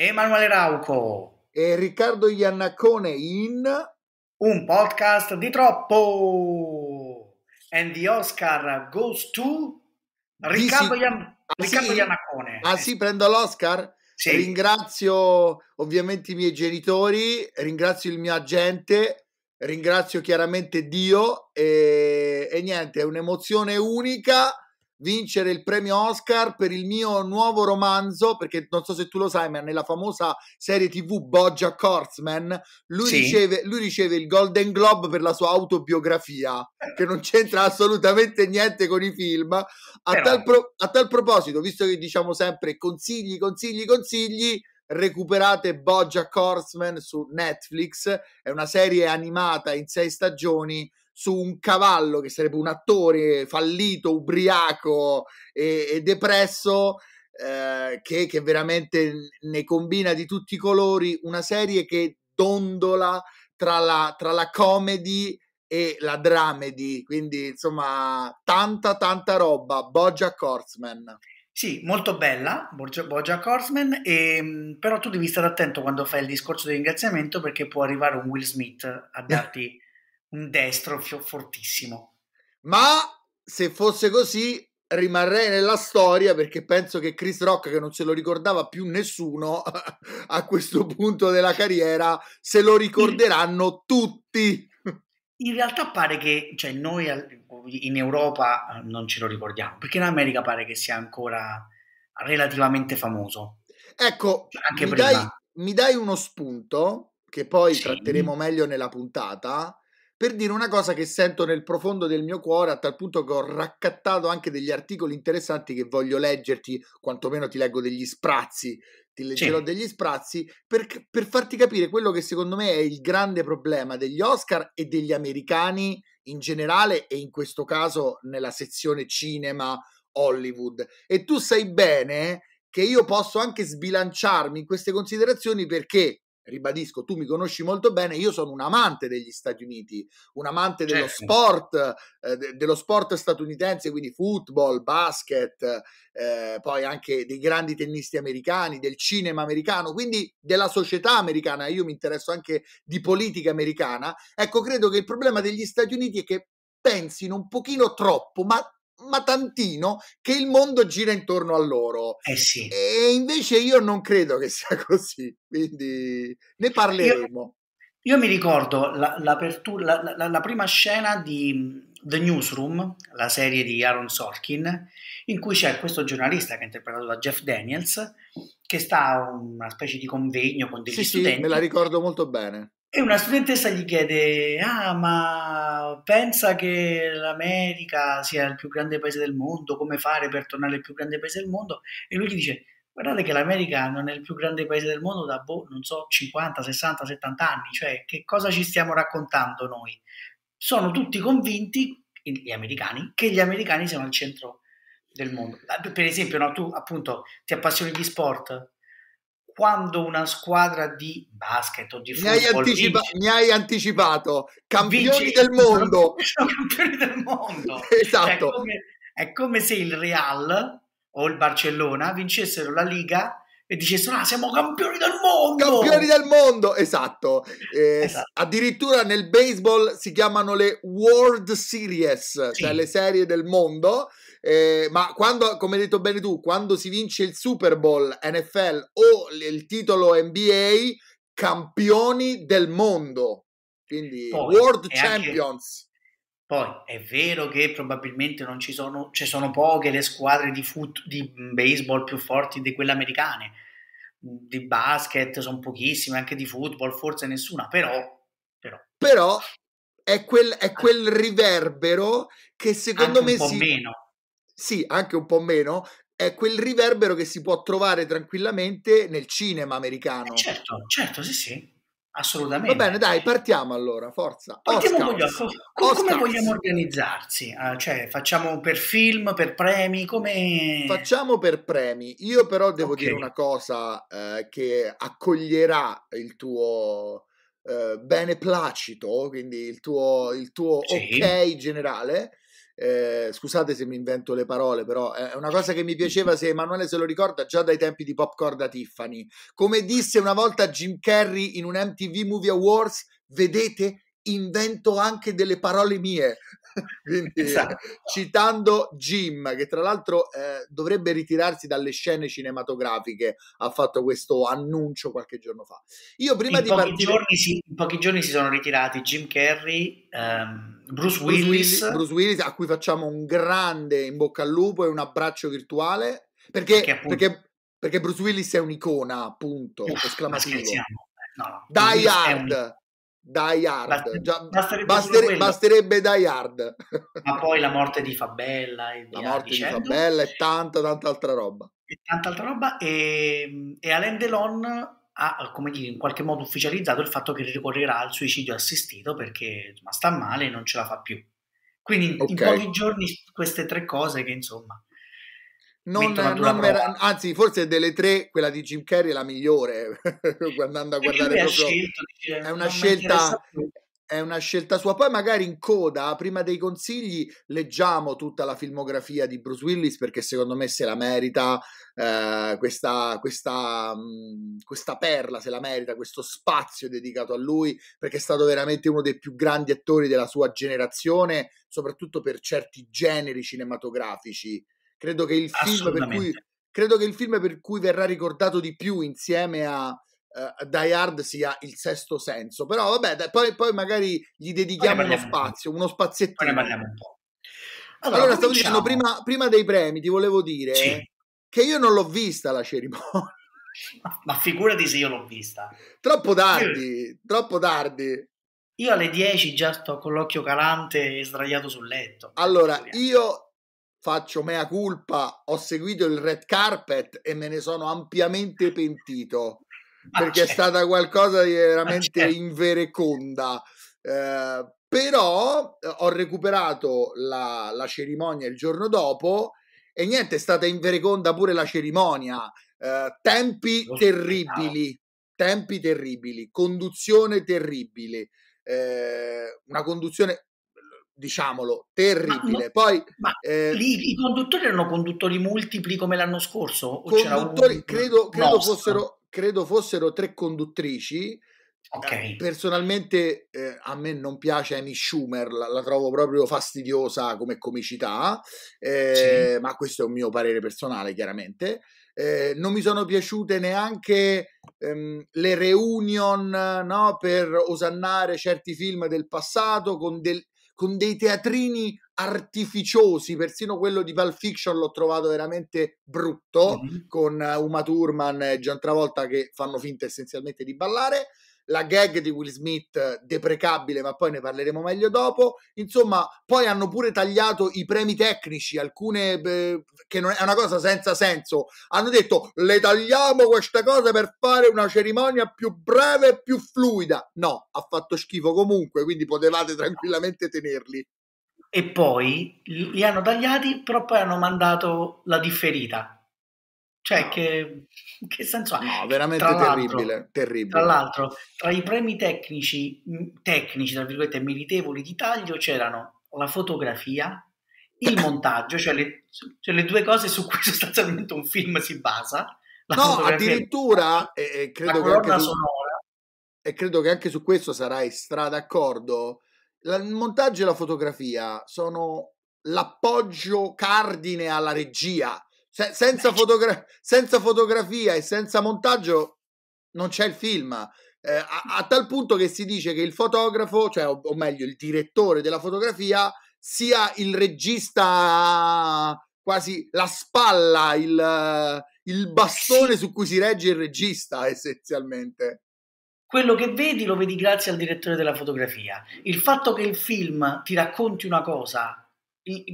Emanuele Rauco e Riccardo Iannacone in Un podcast di troppo. And the Oscar goes to Riccardo, si... Ian... ah, Riccardo sì? Iannacone. Ah sì, prendo l'Oscar? Sì. Ringrazio ovviamente i miei genitori, ringrazio il mio agente, ringrazio chiaramente Dio e, e niente, è un'emozione unica vincere il premio Oscar per il mio nuovo romanzo, perché non so se tu lo sai, ma nella famosa serie TV Boggia Horseman, lui, sì. riceve, lui riceve il Golden Globe per la sua autobiografia, che non c'entra assolutamente niente con i film. A eh, tal, pro, a tal proposito, visto che diciamo sempre consigli, consigli, consigli, recuperate Boggia Horseman su Netflix, è una serie animata in sei stagioni su un cavallo che sarebbe un attore fallito, ubriaco e, e depresso eh, che, che, veramente ne combina di tutti i colori una serie che dondola tra la, tra la comedy e la dramedy quindi insomma tanta tanta roba Boggia Horseman sì, molto bella, Bogia Horseman, e, ehm, però tu devi stare attento quando fai il discorso di ringraziamento perché può arrivare un Will Smith a darti un destro fortissimo. Ma se fosse così, rimarrei nella storia perché penso che Chris Rock, che non se lo ricordava più nessuno a questo punto della carriera, se lo ricorderanno tutti. In realtà pare che cioè, noi in Europa eh, non ce lo ricordiamo, perché in America pare che sia ancora relativamente famoso. Ecco, cioè, mi dai, mi, dai, uno spunto che poi sì. tratteremo meglio nella puntata per dire una cosa che sento nel profondo del mio cuore, a tal punto che ho raccattato anche degli articoli interessanti che voglio leggerti, quantomeno ti leggo degli sprazzi, ti leggerò sì. degli sprazzi, per, per farti capire quello che secondo me è il grande problema degli Oscar e degli americani in generale e in questo caso nella sezione cinema Hollywood. E tu sai bene che io posso anche sbilanciarmi in queste considerazioni perché ribadisco, tu mi conosci molto bene, io sono un amante degli Stati Uniti, un amante dello certo. sport, eh, dello sport statunitense, quindi football, basket, eh, poi anche dei grandi tennisti americani, del cinema americano, quindi della società americana, io mi interesso anche di politica americana. Ecco, credo che il problema degli Stati Uniti è che pensino un pochino troppo, ma ma tantino che il mondo gira intorno a loro. Eh sì. E invece io non credo che sia così, quindi ne parleremo. Io, io mi ricordo la, la, la, la, prima scena di mm, The Newsroom, la serie di Aaron Sorkin, in cui c'è questo giornalista che è interpretato da Jeff Daniels, che sta a una specie di convegno con degli sì, studenti. Sì, me la ricordo molto bene e una studentessa gli chiede, ah ma pensa che l'America sia il più grande paese del mondo, come fare per tornare il più grande paese del mondo? E lui gli dice, guardate che l'America non è il più grande paese del mondo da, boh, non so, 50, 60, 70 anni, cioè che cosa ci stiamo raccontando noi? Sono tutti convinti, gli americani, che gli americani siano al centro del mondo. Per esempio, no, tu appunto ti appassioni di sport, quando una squadra di basket o di mi hai anticipa- vince, mi hai, anticipato campioni vince, del mondo sono campioni del mondo esatto cioè, è, come, è, come, se il Real o il Barcellona vincessero la Liga e dicessero ah siamo campioni del mondo campioni del mondo esatto, eh, esatto. addirittura nel baseball si chiamano le World Series cioè sì. cioè le serie del mondo eh, ma quando, come hai detto bene tu, quando si vince il Super Bowl NFL o il titolo NBA, campioni del mondo, quindi poi, World Champions. Anche, poi è vero che probabilmente non ci sono, ci sono poche le squadre di, foot, di baseball più forti di quelle americane, di basket sono pochissime, anche di football forse nessuna, però... Però, però è quel, è eh. quel riverbero che secondo me si... Meno sì, anche un po' meno, è quel riverbero che si può trovare tranquillamente nel cinema eh, americano. Eh certo, certo, sì, sì. Assolutamente. Va bene, dai, partiamo allora, forza. Partiamo Oscars. Voglio, come, Oscars. come vogliamo organizzarsi? Ah, cioè, facciamo per film, per premi, come... Facciamo per premi. Io però devo okay. dire una cosa eh, che accoglierà il tuo eh, beneplacito, quindi il tuo, il tuo sì. ok generale eh, scusate se mi invento le parole, però eh, è una cosa che mi piaceva, se Emanuele se lo ricorda, già dai tempi di Popcorn da Tiffany. Come disse una volta Jim Carrey in un MTV Movie Awards, vedete, invento anche delle parole mie. Quindi, esatto. citando Jim, che tra l'altro eh, dovrebbe ritirarsi dalle scene cinematografiche, ha fatto questo annuncio qualche giorno fa. Io prima in di partire... Giorni si, in pochi giorni si sono ritirati Jim Carrey... Um Bruce Willis. Bruce Willis a cui facciamo un grande in bocca al lupo e un abbraccio virtuale perché, perché, appunto... perché, perché Bruce Willis è un'icona appunto no, esclamativo eh, no, Die Hard un... Die Hard Bast- Già, basterebbe, bastere- basterebbe Die Hard ma poi la morte di Fabella e la morte dicendo. di Fabella e tanta tanta altra roba e tanta altra roba e, ehm, e Alain Delon ha come dire, in qualche modo ufficializzato il fatto che ricorrerà al suicidio assistito perché insomma, sta male e non ce la fa più. Quindi in, okay. in pochi giorni queste tre cose che insomma... Non, non vera- anzi, forse delle tre, quella di Jim Carrey è la migliore, andando a guardare proprio... Scelto, dice, è una scelta è una scelta sua. Poi magari in coda, prima dei consigli, leggiamo tutta la filmografia di Bruce Willis perché secondo me se la merita eh, questa, questa, mh, mm, questa perla, se la merita questo spazio dedicato a lui perché è stato veramente uno dei più grandi attori della sua generazione, soprattutto per certi generi cinematografici. Credo che il film per cui, credo che il film per cui verrà ricordato di più insieme a uh, Die Hard sia il sesto senso, però vabbè, dai, poi, poi, magari gli dedichiamo uno spazio, uno spaziettino. Un allora, allora stavo dicendo, prima, prima, dei premi ti volevo dire sì. che io non l'ho vista la cerimonia. Ma, ma figurati se io l'ho vista. Troppo tardi, io... troppo tardi. Io alle 10 già sto con l'occhio calante e sdraiato sul letto. Allora, io faccio mea culpa, ho seguito il red carpet e me ne sono ampiamente pentito. perché certo. è stata qualcosa di veramente certo. invereconda. Eh, però ehm, ho recuperato la, la, cerimonia il giorno dopo e niente, è stata invereconda pure la cerimonia. Eh, tempi Lo terribili, spettavo. tempi terribili, conduzione terribile, eh, una conduzione diciamolo, terribile. Ma, Poi, ma eh, lì, i conduttori erano conduttori multipli come l'anno scorso? credo, credo fossero credo fossero tre conduttrici. Eh, okay. Personalmente eh, a me non piace Amy Schumer, la, la trovo proprio fastidiosa come comicità, eh, sì. ma questo è un mio parere personale chiaramente. Eh, non mi sono piaciute neanche ehm, le reunion no, per osannare certi film del passato con del, con dei teatrini artificiosi, persino quello di Pulp Fiction l'ho trovato veramente brutto, mm-hmm. con Uma Thurman e John Travolta che fanno finta essenzialmente di ballare, la gag di Will Smith eh, deprecabile, ma poi ne parleremo meglio dopo. Insomma, poi hanno pure tagliato i premi tecnici, alcune beh, che non è una cosa senza senso. Hanno detto le tagliamo queste cose per fare una cerimonia più breve e più fluida. No, ha fatto schifo comunque, quindi potevate tranquillamente tenerli. E poi li hanno tagliati, però poi hanno mandato la differita cioè, no. che, che, senso ha? No, veramente tra terribile, terribile. Tra l'altro, tra i premi tecnici, tecnici, tra virgolette, meritevoli di taglio c'erano la fotografia, il montaggio, cioè le, cioè le due cose su cui sostanzialmente un film si basa. No, addirittura, e, e credo la che anche su, e credo che anche su questo sarai stra d'accordo, la, il montaggio e la fotografia sono l'appoggio cardine alla regia se, senza, fotogra- senza, fotografia e senza montaggio non c'è il film. Eh, a, a, tal punto che si dice che il fotografo, cioè, o, o meglio, il direttore della fotografia, sia il regista quasi la spalla, il, il bastone su cui si regge il regista essenzialmente. Quello che vedi lo vedi grazie al direttore della fotografia. Il fatto che il film ti racconti una cosa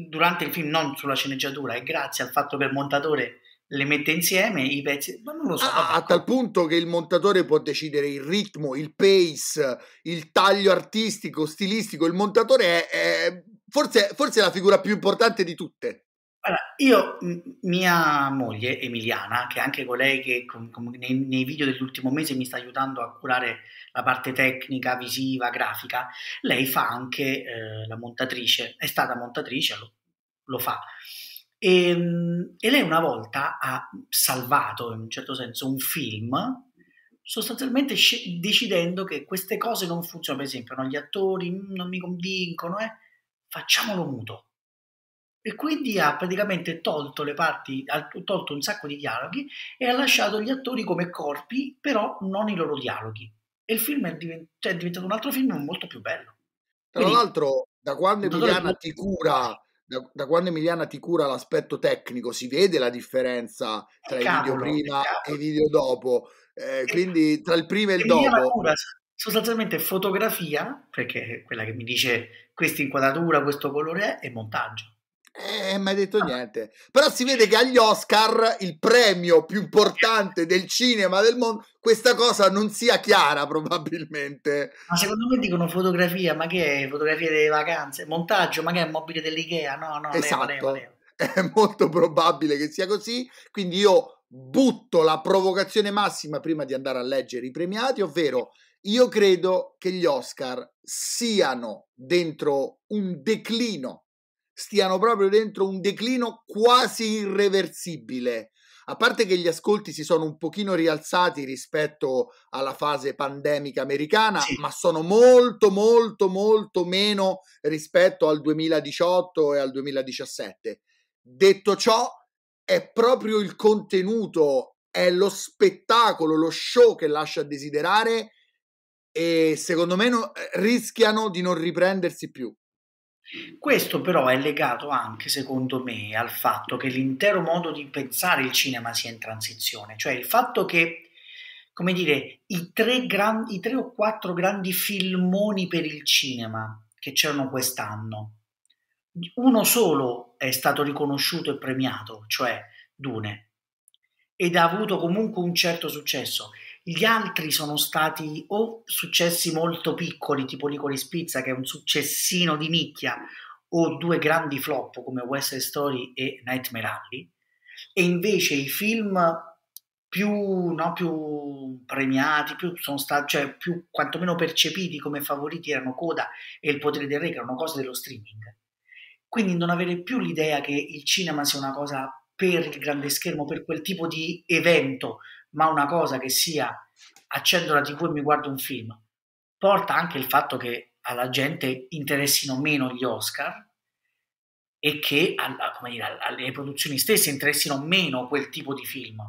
durante il film, non sulla sceneggiatura, e grazie al fatto che il montatore le mette insieme i pezzi, ma non lo so. Ah, a tal punto che il montatore può decidere il ritmo, il pace, il taglio artistico, stilistico. Il montatore è, è forse, forse la figura più importante di tutte. Allora, io, m- mia moglie Emiliana, che è anche colei che con- con- nei, nei video dell'ultimo mese mi sta aiutando a curare la parte tecnica, visiva, grafica, lei fa anche eh, la montatrice, è stata montatrice, lo, lo fa. E, ehm, e, lei una volta ha salvato in un certo senso un film sostanzialmente sc- decidendo che queste cose non funzionano, per esempio, no? gli attori mm, non mi convincono, eh? facciamolo muto e quindi ha praticamente tolto le parti, ha tolto un sacco di dialoghi e ha lasciato gli attori come corpi, però non i loro dialoghi. E il film è, divent- cioè è diventato un altro film molto più bello. Tra quindi, l'altro, da quando Emiliana ti cura da, da, quando Emiliana ti cura l'aspetto tecnico si vede la differenza tra cavolo, i video prima e i video dopo eh, quindi tra il prima e il Emiliana dopo cura sostanzialmente fotografia perché è quella che mi dice questa inquadratura questo colore è, e montaggio eh, eh mai detto niente. Però si vede che agli Oscar, il premio più importante del cinema del mondo, questa cosa non sia chiara probabilmente. Ma secondo me dicono fotografia, ma che è fotografia delle vacanze? Montaggio, ma che è mobile dell'Ikea? No, no, esatto. leva, leva, leva. È molto probabile che sia così, quindi io butto la provocazione massima prima di andare a leggere i premiati, ovvero io credo che gli Oscar siano dentro un declino stiano proprio dentro un declino quasi irreversibile. A parte che gli ascolti si sono un pochino rialzati rispetto alla fase pandemica americana, sì. ma sono molto molto molto meno rispetto al 2018 e al 2017. Detto ciò, è proprio il contenuto, è lo spettacolo, lo show che lascia desiderare e secondo me no, eh, rischiano di non riprendersi più. Questo però è legato anche, secondo me, al fatto che l'intero modo di pensare il cinema sia in transizione, cioè il fatto che, come dire, i tre, gran, i tre o quattro grandi filmoni per il cinema che c'erano quest'anno, uno solo è stato riconosciuto e premiato, cioè Dune, ed ha avuto comunque un certo successo. Gli altri sono stati o successi molto piccoli, tipo Licori Spizza, che è un successino di nicchia, o due grandi flop come West Side Story e Nightmare Alley, e invece i film più, no, più premiati, più sono stati, cioè più quantomeno percepiti come favoriti erano Coda e Il potere del re, che erano cose dello streaming. Quindi non avere più l'idea che il cinema sia una cosa per il grande schermo, per quel tipo di evento ma una cosa che sia accendo la tv e mi guardo un film, porta anche il fatto che alla gente interessino meno gli Oscar e che alla, dire, alle produzioni stesse interessino meno quel tipo di film.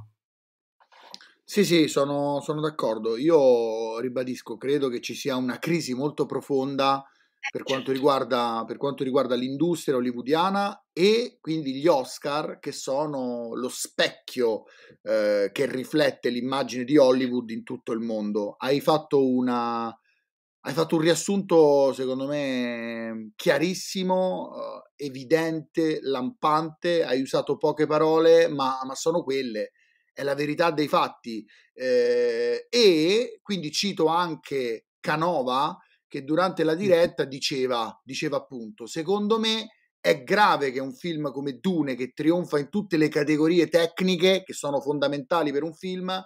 Sì, sì, sono, sono d'accordo. Io ribadisco, credo che ci sia una crisi molto profonda per quanto, certo. riguarda, per quanto riguarda l'industria hollywoodiana e quindi gli Oscar che sono lo specchio eh, che riflette l'immagine di Hollywood in tutto il mondo. Hai fatto, una, hai fatto un riassunto secondo me chiarissimo, eh, evidente, lampante, hai usato poche parole ma, ma sono quelle è la verità dei fatti. Eh, e quindi cito anche Canova che durante la diretta diceva, diceva appunto, secondo me è grave che un film come Dune, che trionfa in tutte le categorie tecniche che sono fondamentali per un film,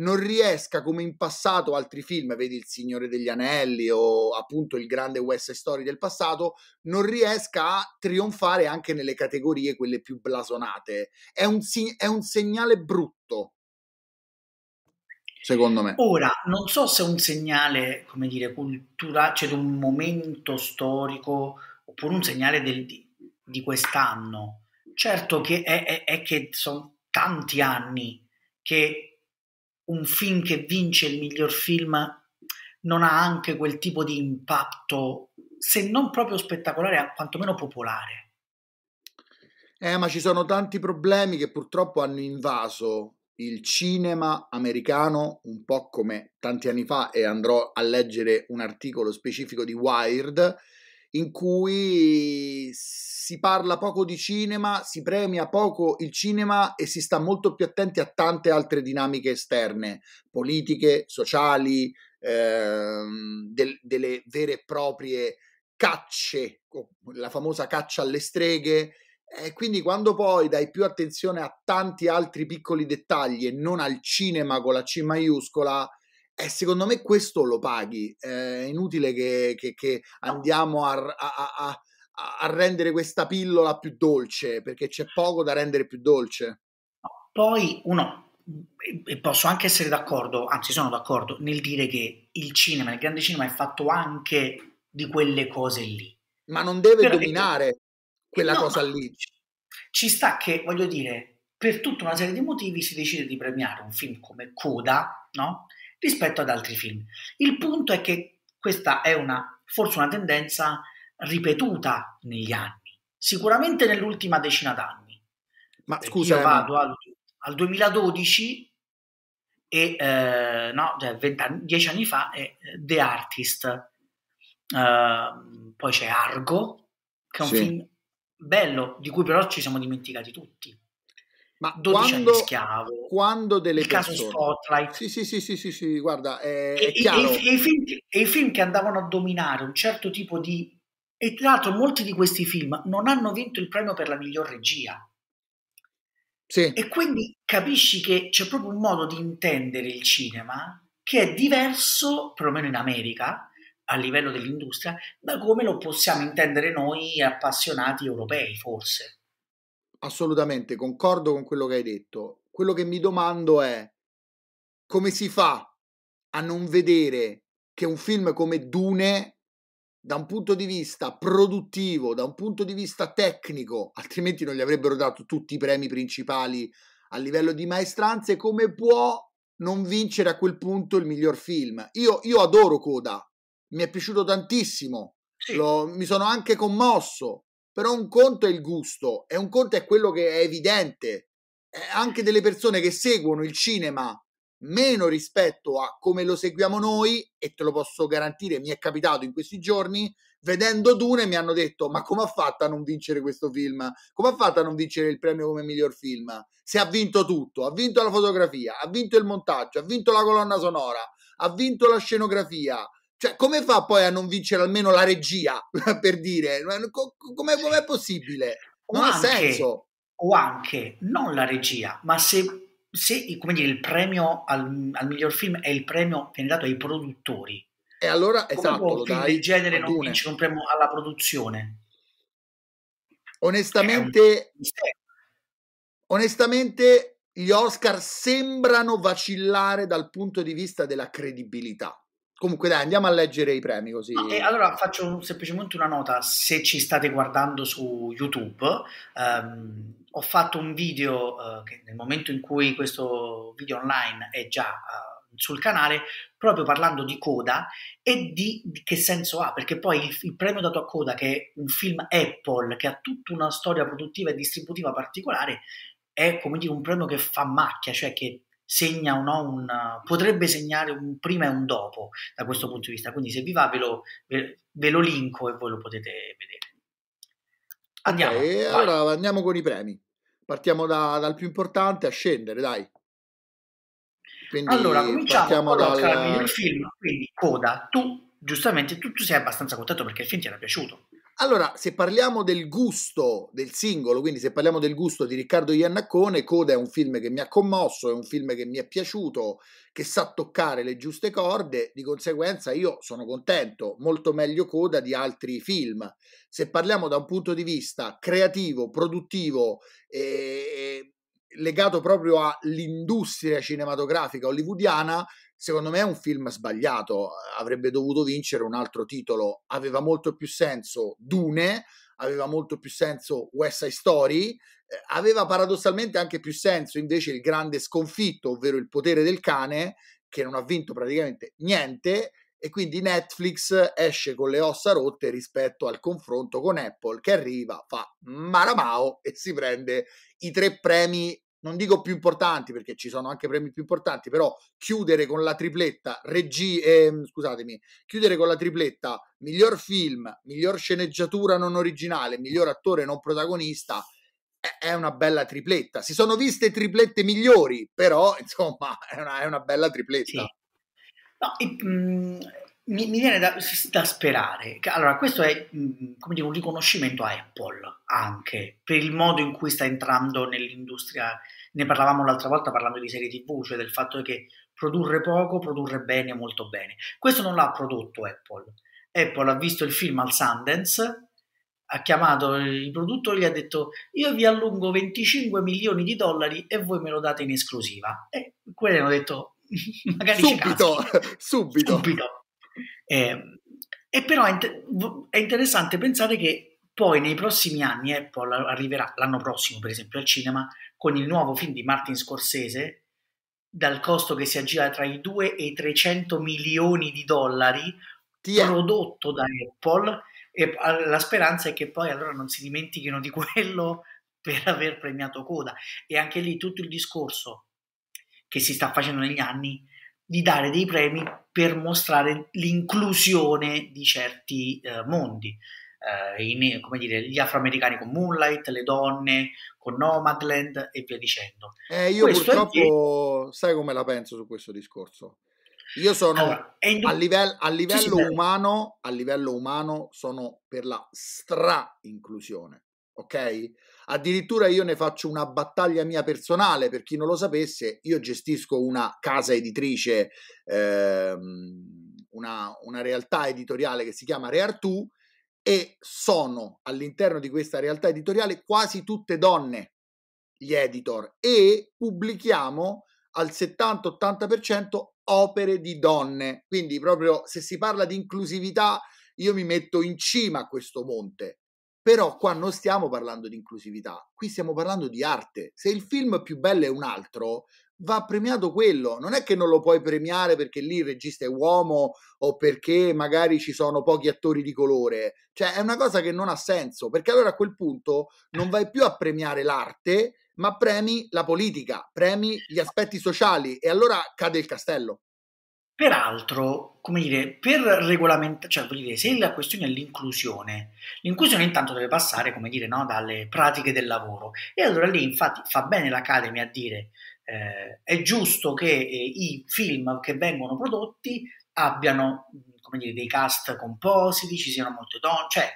non riesca come in passato altri film, vedi Il Signore degli Anelli o appunto il grande West Story del passato, non riesca a trionfare anche nelle categorie quelle più blasonate. È un, è un segnale brutto secondo me. Ora, non so se è un segnale, come dire, culturale, cioè di un momento storico, oppure un segnale del, di, quest'anno. Certo che è, è, è che sono tanti anni che un film che vince il miglior film non ha anche quel tipo di impatto, se non proprio spettacolare, quantomeno popolare. Eh, ma ci sono tanti problemi che purtroppo hanno invaso il cinema americano, un po' come tanti anni fa, e andrò a leggere un articolo specifico di Wired, in cui si parla poco di cinema, si premia poco il cinema e si sta molto più attenti a tante altre dinamiche esterne, politiche, sociali, ehm, del, delle vere e proprie cacce, la famosa caccia alle streghe, e quindi quando poi dai più attenzione a tanti altri piccoli dettagli e non al cinema con la C maiuscola, eh, secondo me questo lo paghi. Eh, è inutile che, che, che andiamo a, a, a, a, rendere questa pillola più dolce, perché c'è poco da rendere più dolce. Poi uno, mhmm, e posso anche essere d'accordo, anzi sono d'accordo, nel dire che il cinema, il grande cinema è fatto anche di quelle cose lì. Ma non deve Però dominare quella no, cosa lì. Ci sta che, voglio dire, per tutta una serie di motivi si decide di premiare un film come Coda, no? Rispetto ad altri film. Il punto è che questa è una, forse una tendenza ripetuta negli anni, sicuramente nell'ultima decina d'anni. Ma Perché scusa, io eh, vado al, al 2012 e eh, no, cioè vent'anni, dieci anni fa è eh, The Artist, uh, poi c'è Argo, che è un sì. film bello di cui però ci siamo dimenticati tutti. Ma 12 quando, anni schiavo, quando delle il persone... caso Spotlight. Sì, sì, sì, sì, sì, sì guarda, è, e, è chiaro. E, e, i film, e i film che andavano a dominare un certo tipo di... E tra l'altro molti di questi film non hanno vinto il premio per la miglior regia. Sì. E quindi capisci che c'è proprio un modo di intendere il cinema che è diverso, perlomeno in America, a livello dell'industria ma come lo possiamo intendere noi appassionati europei, forse. Assolutamente, concordo con quello che hai detto. Quello che mi domando è come si fa a non vedere che un film come Dune, da un punto di vista produttivo, da un punto di vista tecnico, altrimenti non gli avrebbero dato tutti i premi principali a livello di maestranze, come può non vincere a quel punto il miglior film? Io, io adoro Coda, mi è piaciuto tantissimo, sì. Lo, mi sono anche commosso, però un conto è il gusto e un conto è quello che è evidente. È anche delle persone che seguono il cinema meno rispetto a come lo seguiamo noi, e te lo posso garantire, mi è capitato in questi giorni, vedendo Dune mi hanno detto ma come ha fatto a non vincere questo film? Come ha fatto a non vincere il premio come miglior film? Se ha vinto tutto, ha vinto la fotografia, ha vinto il montaggio, ha vinto la colonna sonora, ha vinto la scenografia, cioè, come fa poi a non vincere almeno la regia, per dire? Come è possibile? Non o ha anche, senso. O anche, non la regia, ma se, se come dire, il premio al, al miglior film è il premio che viene dato ai produttori. E allora, come esatto, un film del genere non vince un premio alla produzione. Onestamente, cioè, onestamente, gli Oscar sembrano vacillare dal punto di vista della credibilità Comunque dai, andiamo a leggere i premi così. No, allora faccio semplicemente una nota, se ci state guardando su YouTube, ehm, ho fatto un video eh, che nel momento in cui questo video online è già eh, sul canale, proprio parlando di coda e di, di che senso ha, perché poi il, il, premio dato a coda, che è un film Apple, che ha tutta una storia produttiva e distributiva particolare, è come dire un premio che fa macchia, cioè che segna o no un, potrebbe segnare un prima e un dopo da questo punto di vista. Quindi se vi va ve lo, ve, lo linko e voi lo potete vedere. Andiamo. Okay, allora andiamo con i premi. Partiamo da, dal più importante a scendere, dai. Quindi allora, cominciamo dal dalla... il film, quindi Coda, tu giustamente tu, tu sei abbastanza contento perché il film ti era piaciuto. Allora, se parliamo del gusto del singolo, quindi se parliamo del gusto di Riccardo Iannaccone, Coda è un film che mi ha commosso, è un film che mi è piaciuto, che sa toccare le giuste corde, di conseguenza io sono contento, molto meglio Coda di altri film. Se parliamo da un punto di vista creativo, produttivo, eh, legato proprio all'industria cinematografica hollywoodiana, secondo me è un film sbagliato, avrebbe dovuto vincere un altro titolo, aveva molto più senso Dune, aveva molto più senso West Side Story, eh, aveva paradossalmente anche più senso invece il grande sconfitto, ovvero il potere del cane, che non ha vinto praticamente niente, e quindi Netflix esce con le ossa rotte rispetto al confronto con Apple che arriva, fa Maramao e si prende i tre premi non dico più importanti perché ci sono anche premi più importanti, però chiudere con la tripletta, regi, eh, scusatemi, chiudere con la tripletta miglior film, miglior sceneggiatura non originale, miglior attore non protagonista è, è una bella tripletta. Si sono viste triplette migliori, però insomma è una, è una bella tripletta. Sì. No, e, mh, mhmm, mi, mi viene da, da, sperare. Allora, questo è mm, dire, un riconoscimento a Apple anche per il modo in cui sta entrando nell'industria. Ne parlavamo l'altra volta parlando di serie TV, cioè del fatto che produrre poco, produrre bene, molto bene. Questo non l'ha prodotto Apple. Apple ha visto il film al Sundance, ha chiamato il produttore e gli ha detto io vi allungo 25 milioni di dollari e voi me lo date in esclusiva. E quelli hanno detto magari subito, subito. subito. Eh, e però è, inter- è interessante pensare che poi nei prossimi anni eh, Apple arriverà, l'anno prossimo per esempio, al cinema con il nuovo film di Martin Scorsese, dal costo che si aggira tra i 2 e i 300 milioni di dollari Dio. prodotto da Apple e la speranza è che poi allora non si dimentichino di quello per aver premiato Coda e anche lì tutto il discorso che si sta facendo negli anni di dare dei premi per mostrare l'inclusione di certi eh, mondi. Eh, in, come dire, gli afroamericani con Moonlight, le donne con Nomadland e via dicendo. Eh, io questo purtroppo è... sai come la penso su questo discorso. Io sono allora, in... a, livello, a, livello sì, sì, umano, a livello umano sono per la stra-inclusione, ok? Addirittura io ne faccio una battaglia mia personale, per chi non lo sapesse, io gestisco una casa editrice, ehm, una, una, realtà editoriale che si chiama Reartù e sono all'interno di questa realtà editoriale quasi tutte donne gli editor e pubblichiamo al 70-80% opere di donne. Quindi proprio se si parla di inclusività io mi metto in cima a questo monte però qua non stiamo parlando di inclusività, qui stiamo parlando di arte. Se il film più bello è un altro, va premiato quello. Non è che non lo puoi premiare perché lì il regista è uomo o perché magari ci sono pochi attori di colore. Cioè è una cosa che non ha senso, perché allora a quel punto non vai più a premiare l'arte, ma premi la politica, premi gli aspetti sociali e allora cade il castello. Peraltro, come dire, per regolamentare, cioè voglio dire, se la questione è l'inclusione, l'inclusione intanto deve passare, come dire, no, dalle pratiche del lavoro. E allora lì, infatti, fa bene l'Academy a dire eh, è giusto che eh, i film che vengono prodotti abbiano, come dire, dei cast compositi, ci siano molte donne, cioè,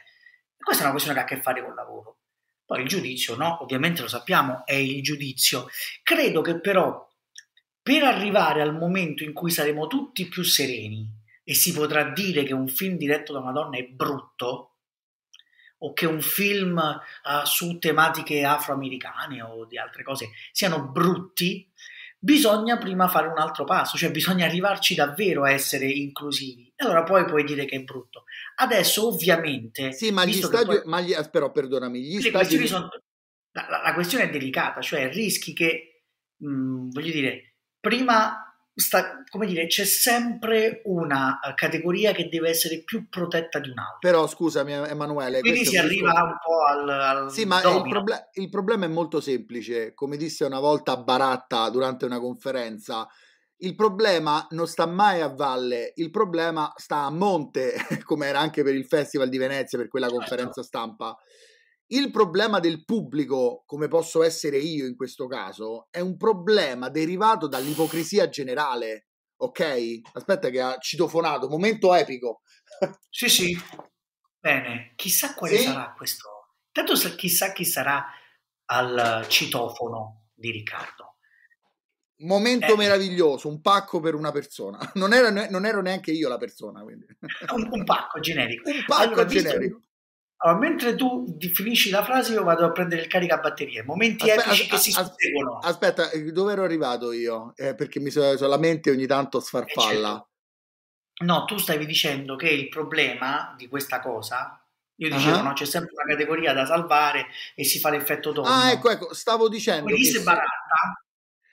questa è una questione che ha a che fare col lavoro. Poi il giudizio, no, ovviamente lo sappiamo, è il giudizio. Credo che però per arrivare al momento in cui saremo tutti più sereni e si potrà dire che un film diretto da una donna è brutto o che un film uh, su tematiche afroamericane o di altre cose siano brutti, bisogna prima fare un altro passo, cioè bisogna arrivarci davvero a essere inclusivi. E allora poi puoi dire che è brutto. Adesso ovviamente... Sì, ma gli stadi... Poi... Eh, però perdonami, gli stadi... Sono... La, la, la, questione è delicata, cioè rischi che, mh, mm, voglio dire, prima, sta, come dire, c'è sempre una eh, categoria che deve essere più protetta di un'altra. Però scusami eh, Emanuele... Quindi si arriva un po' al... al sì, ma il, proble- il problema è molto semplice. Come disse una volta Baratta durante una conferenza, il problema non sta mai a valle, il problema sta a monte, come era anche per il Festival di Venezia, per quella certo. conferenza stampa. Il problema del pubblico, come posso essere io in questo caso, è un problema derivato dall'ipocrisia generale. Ok? Aspetta che ha citofonato, momento epico. sì, sì. Bene, chissà quale sì? sarà questo. Intanto chissà chi sarà al citofono di Riccardo. Momento eh. meraviglioso, un pacco per una persona. Non, era, non ero neanche io la persona. Un, un pacco generico. Un pacco allora, generico. Allora, mentre tu finisci la frase, io vado a prendere il caricabatterie. Momenti aspetta, epici as- che si susseguono. Aspetta, eh, dove ero arrivato io? Eh, perché mi sono solamente ogni tanto sfarfalla. Certo. No, tu stavi dicendo che il problema di questa cosa. Io dicevo, uh-huh. no, c'è sempre una categoria da salvare e si fa l'effetto dopo. Ah, ecco, ecco, stavo dicendo. Quelli se baratta.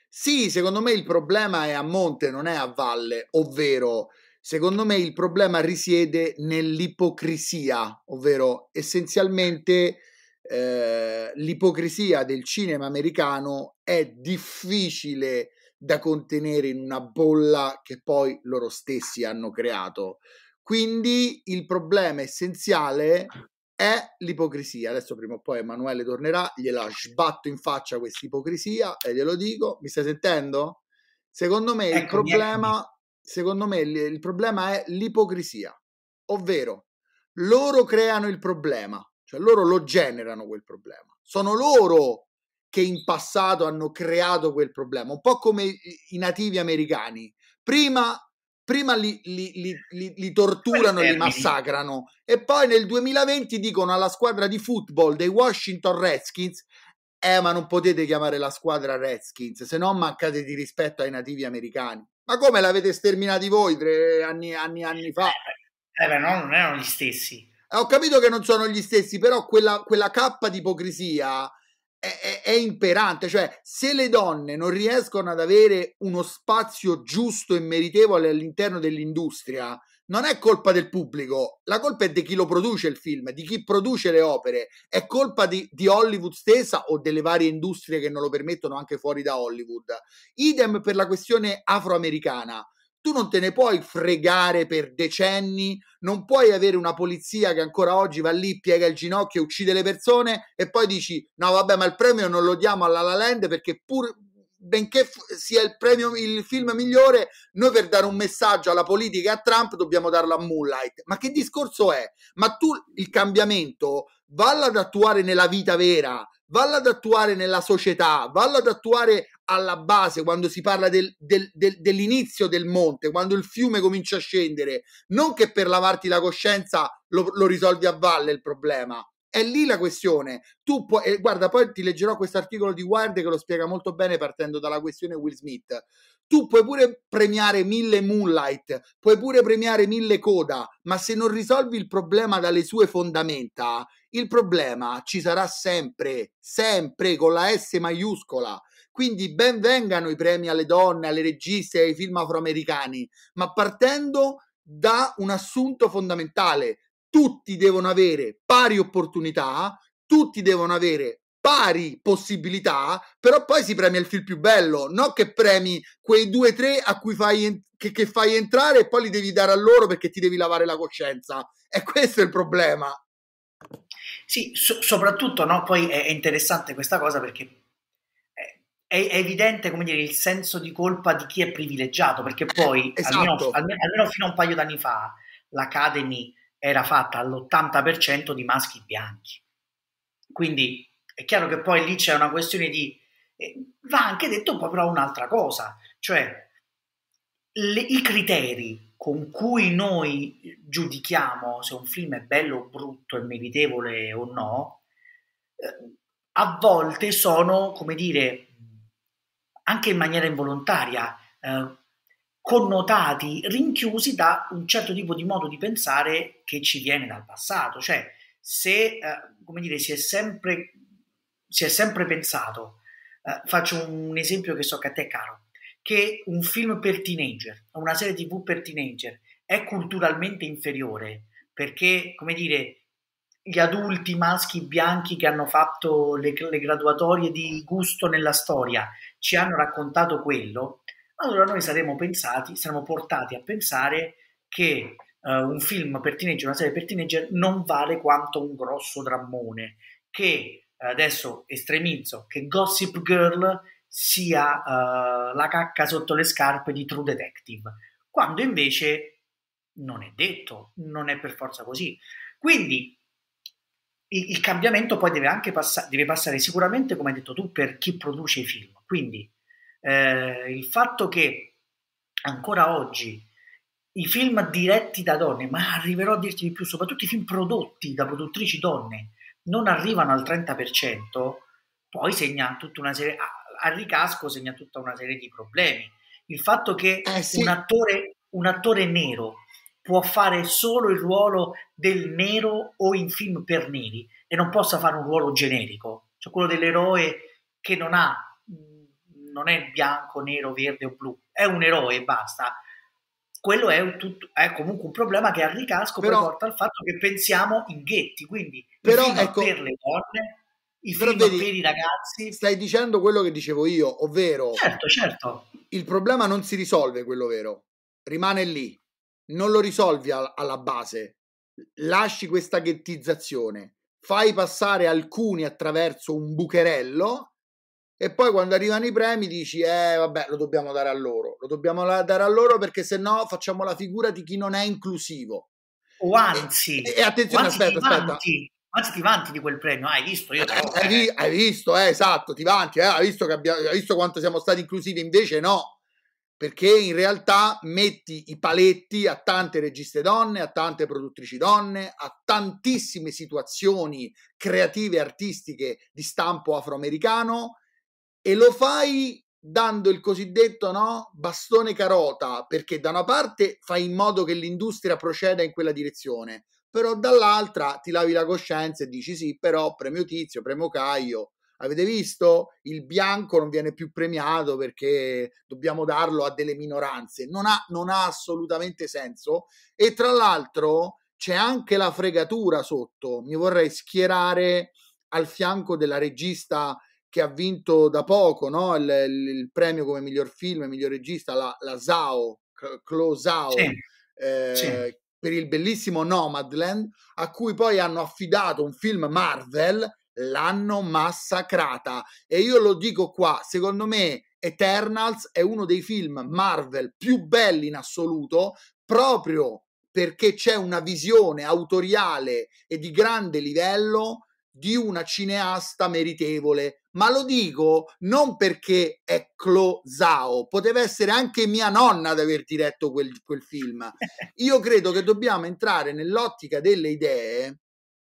Sì, secondo me il problema è a monte, non è a valle, ovvero Secondo me il problema risiede nell'ipocrisia, ovvero essenzialmente eh, l'ipocrisia del cinema americano è difficile da contenere in una bolla che poi loro stessi hanno creato. Quindi il problema essenziale è l'ipocrisia. Adesso prima o poi Emanuele tornerà, gliela sbatto in faccia questa ipocrisia e glielo dico. Mi stai sentendo? Secondo me ecco, il problema secondo me, il problema è l'ipocrisia, ovvero loro creano il problema, cioè loro lo generano quel problema. Sono loro che in passato hanno creato quel problema, un po' come i nativi americani. Prima, prima li, li, li, li, torturano, li massacrano e poi nel 2020 dicono alla squadra di football dei Washington Redskins eh ma non potete chiamare la squadra Redskins, se no mancate di rispetto ai nativi americani. Ma come l'avete sterminati voi tre anni, anni, anni fa? Eh, beh, eh, no, non erano gli stessi. Eh, ho capito che non sono gli stessi, però quella, quella cappa di ipocrisia è, è, è, imperante. Cioè, se le donne non riescono ad avere uno spazio giusto e meritevole all'interno dell'industria, non è colpa del pubblico, la colpa è di chi lo produce il film, di chi produce le opere, è colpa di, di, Hollywood stessa o delle varie industrie che non lo permettono anche fuori da Hollywood. Idem per la questione afroamericana. Tu non te ne puoi fregare per decenni, non puoi avere una polizia che ancora oggi va lì, piega il ginocchio, uccide le persone e poi dici no vabbè ma il premio non lo diamo alla La Land perché pur benché f- sia il premio il film migliore, noi per dare un messaggio alla politica e a Trump dobbiamo darlo a Moonlight. Ma che discorso è? Ma tu il cambiamento vallo ad attuare nella vita vera, vallo ad attuare nella società, vallo ad attuare alla base quando si parla del, del, del, dell'inizio del monte, quando il fiume comincia a scendere, non che per lavarti la coscienza lo, lo risolvi a valle il problema. È lì la questione. Tu puoi, eh, guarda, poi ti leggerò questo articolo di Wired che lo spiega molto bene partendo dalla questione Will Smith. Tu puoi pure premiare mille Moonlight, puoi pure premiare mille Coda, ma se non risolvi il problema dalle sue fondamenta, il problema ci sarà sempre, sempre con la S maiuscola. Quindi ben vengano i premi alle donne, alle registe, ai film afroamericani, ma partendo da un assunto fondamentale tutti devono avere pari opportunità, tutti devono avere pari possibilità, però poi si premia il film più bello, non che premi quei due o tre a cui fai, che, che fai entrare e poi li devi dare a loro perché ti devi lavare la coscienza. E questo è il problema. Sì, so- soprattutto no, poi è, interessante questa cosa perché è, è evidente come dire, il senso di colpa di chi è privilegiato, perché poi, esatto. almeno, almeno fino a un paio d'anni fa, l'Academy era fatta all'80% di maschi bianchi. Quindi è chiaro che poi lì c'è una questione di... Eh, va anche detto poi però un'altra cosa, cioè le, i criteri con cui noi giudichiamo se un film è bello o brutto e meritevole o no, eh, a volte sono, come dire, anche in maniera involontaria, eh, connotati, rinchiusi da un certo tipo di modo di pensare che ci viene dal passato. Cioè, se, eh, come dire, si è sempre, si è sempre pensato, eh, faccio un esempio che so che a te è caro, che un film per teenager, una serie tv per teenager, è culturalmente inferiore perché, come dire, gli adulti maschi bianchi che hanno fatto le, le graduatorie di gusto nella storia ci hanno raccontato quello, allora noi saremo pensati, saremo portati a pensare che uh, un film per teenager, una serie per teenager non vale quanto un grosso drammone, che eh, adesso estremizzo, che Gossip Girl sia uh, la cacca sotto le scarpe di True Detective, quando invece non è detto, non è per forza così. Quindi il, cambiamento poi deve anche passare, deve passare sicuramente, come hai detto tu, per chi produce i film. Quindi eh, il fatto che ancora oggi i film diretti da donne, ma arriverò a dirti di più, soprattutto i film prodotti da produttrici donne, non arrivano al 30%, poi segna tutta una serie, a, a ricasco segna tutta una serie di problemi. Il fatto che eh, sì. un, attore, un attore nero può fare solo il ruolo del nero o in film per neri e non possa fare un ruolo generico, cioè quello dell'eroe che non ha non è bianco, nero, verde o blu, è un eroe e basta. Quello è, tutto, è comunque un problema che al ricasco però, porta al fatto che pensiamo in ghetti, quindi però, ecco, per le donne, i film per i ragazzi. Stai dicendo quello che dicevo io, ovvero... Certo, certo. Il problema non si risolve quello vero, rimane lì, non lo risolvi a, alla base, lasci questa ghettizzazione, fai passare alcuni attraverso un bucherello e poi quando arrivano i premi dici eh vabbè lo dobbiamo dare a loro, lo dobbiamo dare a loro perché se no facciamo la figura di chi non è inclusivo. O anzi, e, e attenzione, aspetta, aspetta. anzi ti vanti di quel premio, ah, hai visto? Io trovo, eh, hai, eh. hai, visto, eh, esatto, ti vanti, eh, hai, visto che abbiamo, hai visto quanto siamo stati inclusivi, invece no, perché in realtà metti i paletti a tante registe donne, a tante produttrici donne, a tantissime situazioni creative e artistiche di stampo afroamericano e lo fai dando il cosiddetto no, bastone carota, perché da una parte fai in modo che l'industria proceda in quella direzione, però dall'altra ti lavi la coscienza e dici sì, però premio Tizio, premio Caio, avete visto? Il bianco non viene più premiato perché dobbiamo darlo a delle minoranze, non ha, non ha assolutamente senso e tra l'altro c'è anche la fregatura sotto, mi vorrei schierare al fianco della regista che ha vinto da poco no? il, il, premio come miglior film, miglior regista, la, la Zao, Clo Zao, sì. Eh, sì. per il bellissimo Nomadland, a cui poi hanno affidato un film Marvel, l'hanno massacrata. E io lo dico qua, secondo me Eternals è uno dei film Marvel più belli in assoluto, proprio perché c'è una visione autoriale e di grande livello di una cineasta meritevole ma lo dico non perché è Closao, poteva essere anche mia nonna ad aver diretto quel, quel film. Io credo che dobbiamo entrare nell'ottica delle idee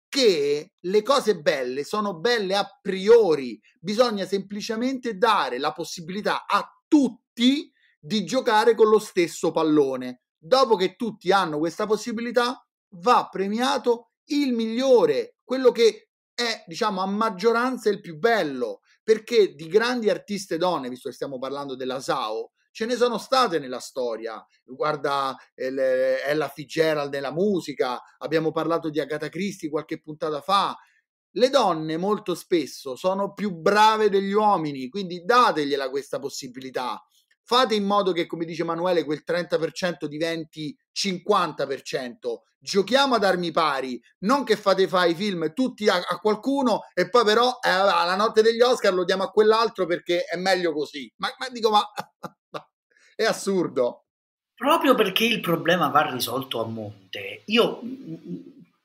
che le cose belle sono belle a priori, bisogna semplicemente dare la possibilità a tutti di giocare con lo stesso pallone. Dopo che tutti hanno questa possibilità, va premiato il migliore, quello che è, diciamo, a maggioranza il più bello perché di grandi artiste donne, visto che stiamo parlando della SAO, ce ne sono state nella storia. Guarda eh, Ella Fitzgerald nella musica, abbiamo parlato di Agatha Christie qualche puntata fa. Le donne molto spesso sono più brave degli uomini, quindi dategliela questa possibilità. Fate in modo che, come dice Emanuele, quel 30% diventi 50%. Giochiamo ad armi pari, non che fate fare i film tutti a, a qualcuno e poi però eh, alla notte degli Oscar lo diamo a quell'altro perché è meglio così. Ma, ma dico, ma è assurdo. Proprio perché il problema va risolto a monte, io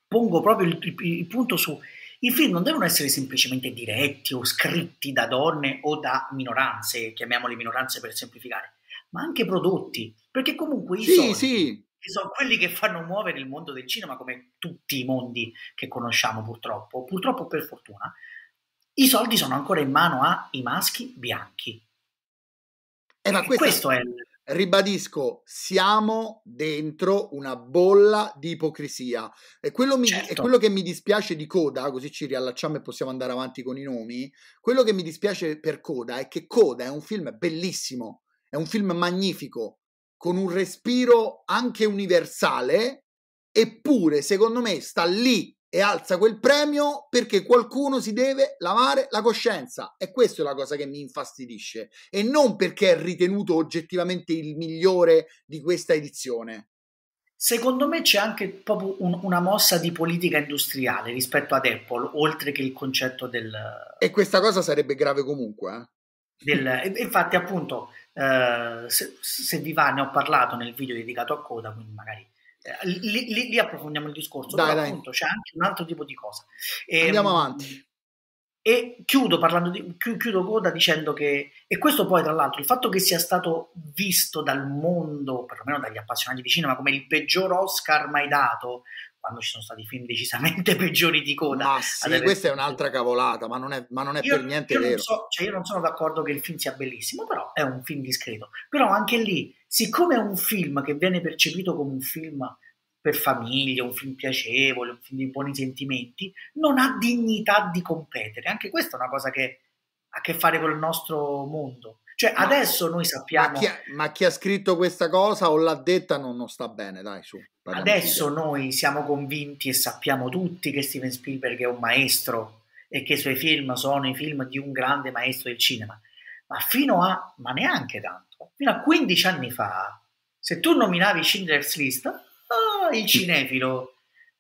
pongo proprio il, il, il punto su i film non devono essere semplicemente diretti o scritti da donne o da minoranze, chiamiamole minoranze per semplificare, ma anche prodotti, perché comunque i sì, soldi, sì. sono quelli che fanno muovere il mondo del cinema come tutti i mondi che conosciamo purtroppo, purtroppo per fortuna, i soldi sono ancora in mano ai maschi bianchi. Eh, questa... questo è il ribadisco, siamo dentro una bolla di ipocrisia. E quello, mi, certo. e quello, che mi dispiace di coda, così ci riallacciamo e possiamo andare avanti con i nomi, quello che mi dispiace per coda è che coda è un film bellissimo, è un film magnifico, con un respiro anche universale, eppure secondo me sta lì e alza quel premio perché qualcuno si deve lavare la coscienza. E questa è la cosa che mi infastidisce. E non perché è ritenuto oggettivamente il migliore di questa edizione. Secondo me c'è anche proprio un, una mossa di politica industriale rispetto ad Apple, oltre che il concetto del... E questa cosa sarebbe grave comunque. Eh. Del, infatti appunto, eh, se, se vi va, ne ho parlato nel video dedicato a Coda, quindi magari Lì, lì, lì, approfondiamo il discorso, dai, però dai. appunto c'è anche un altro tipo di cosa. E, ehm, Andiamo avanti. E chiudo, parlando di, chiudo coda dicendo che, e questo poi tra l'altro, il fatto che sia stato visto dal mondo, perlomeno dagli appassionati di cinema, come il peggior Oscar mai dato, quando ci sono stati film decisamente peggiori di coda. Ma sì, adesso... questa è un'altra cavolata, ma non è, ma non è io, per niente io vero. Non so, cioè io non sono d'accordo che il film sia bellissimo, però è un film discreto. Però anche lì, siccome è un film che viene percepito come un film per famiglia, un film piacevole, un film di buoni sentimenti, non ha dignità di competere. Anche questa è una cosa che ha a che fare con il nostro mondo. Cioè, ma, adesso noi sappiamo. Ma chi, ha, ma chi, ha, scritto questa cosa o l'ha detta non, non sta bene, dai, su. Adesso noi siamo convinti e sappiamo tutti che Steven Spielberg è un maestro e che i suoi film sono i film di un grande maestro del cinema. Ma fino a, ma neanche tanto, fino a 15 anni fa, se tu nominavi Schindler's List, ah, il cinefilo,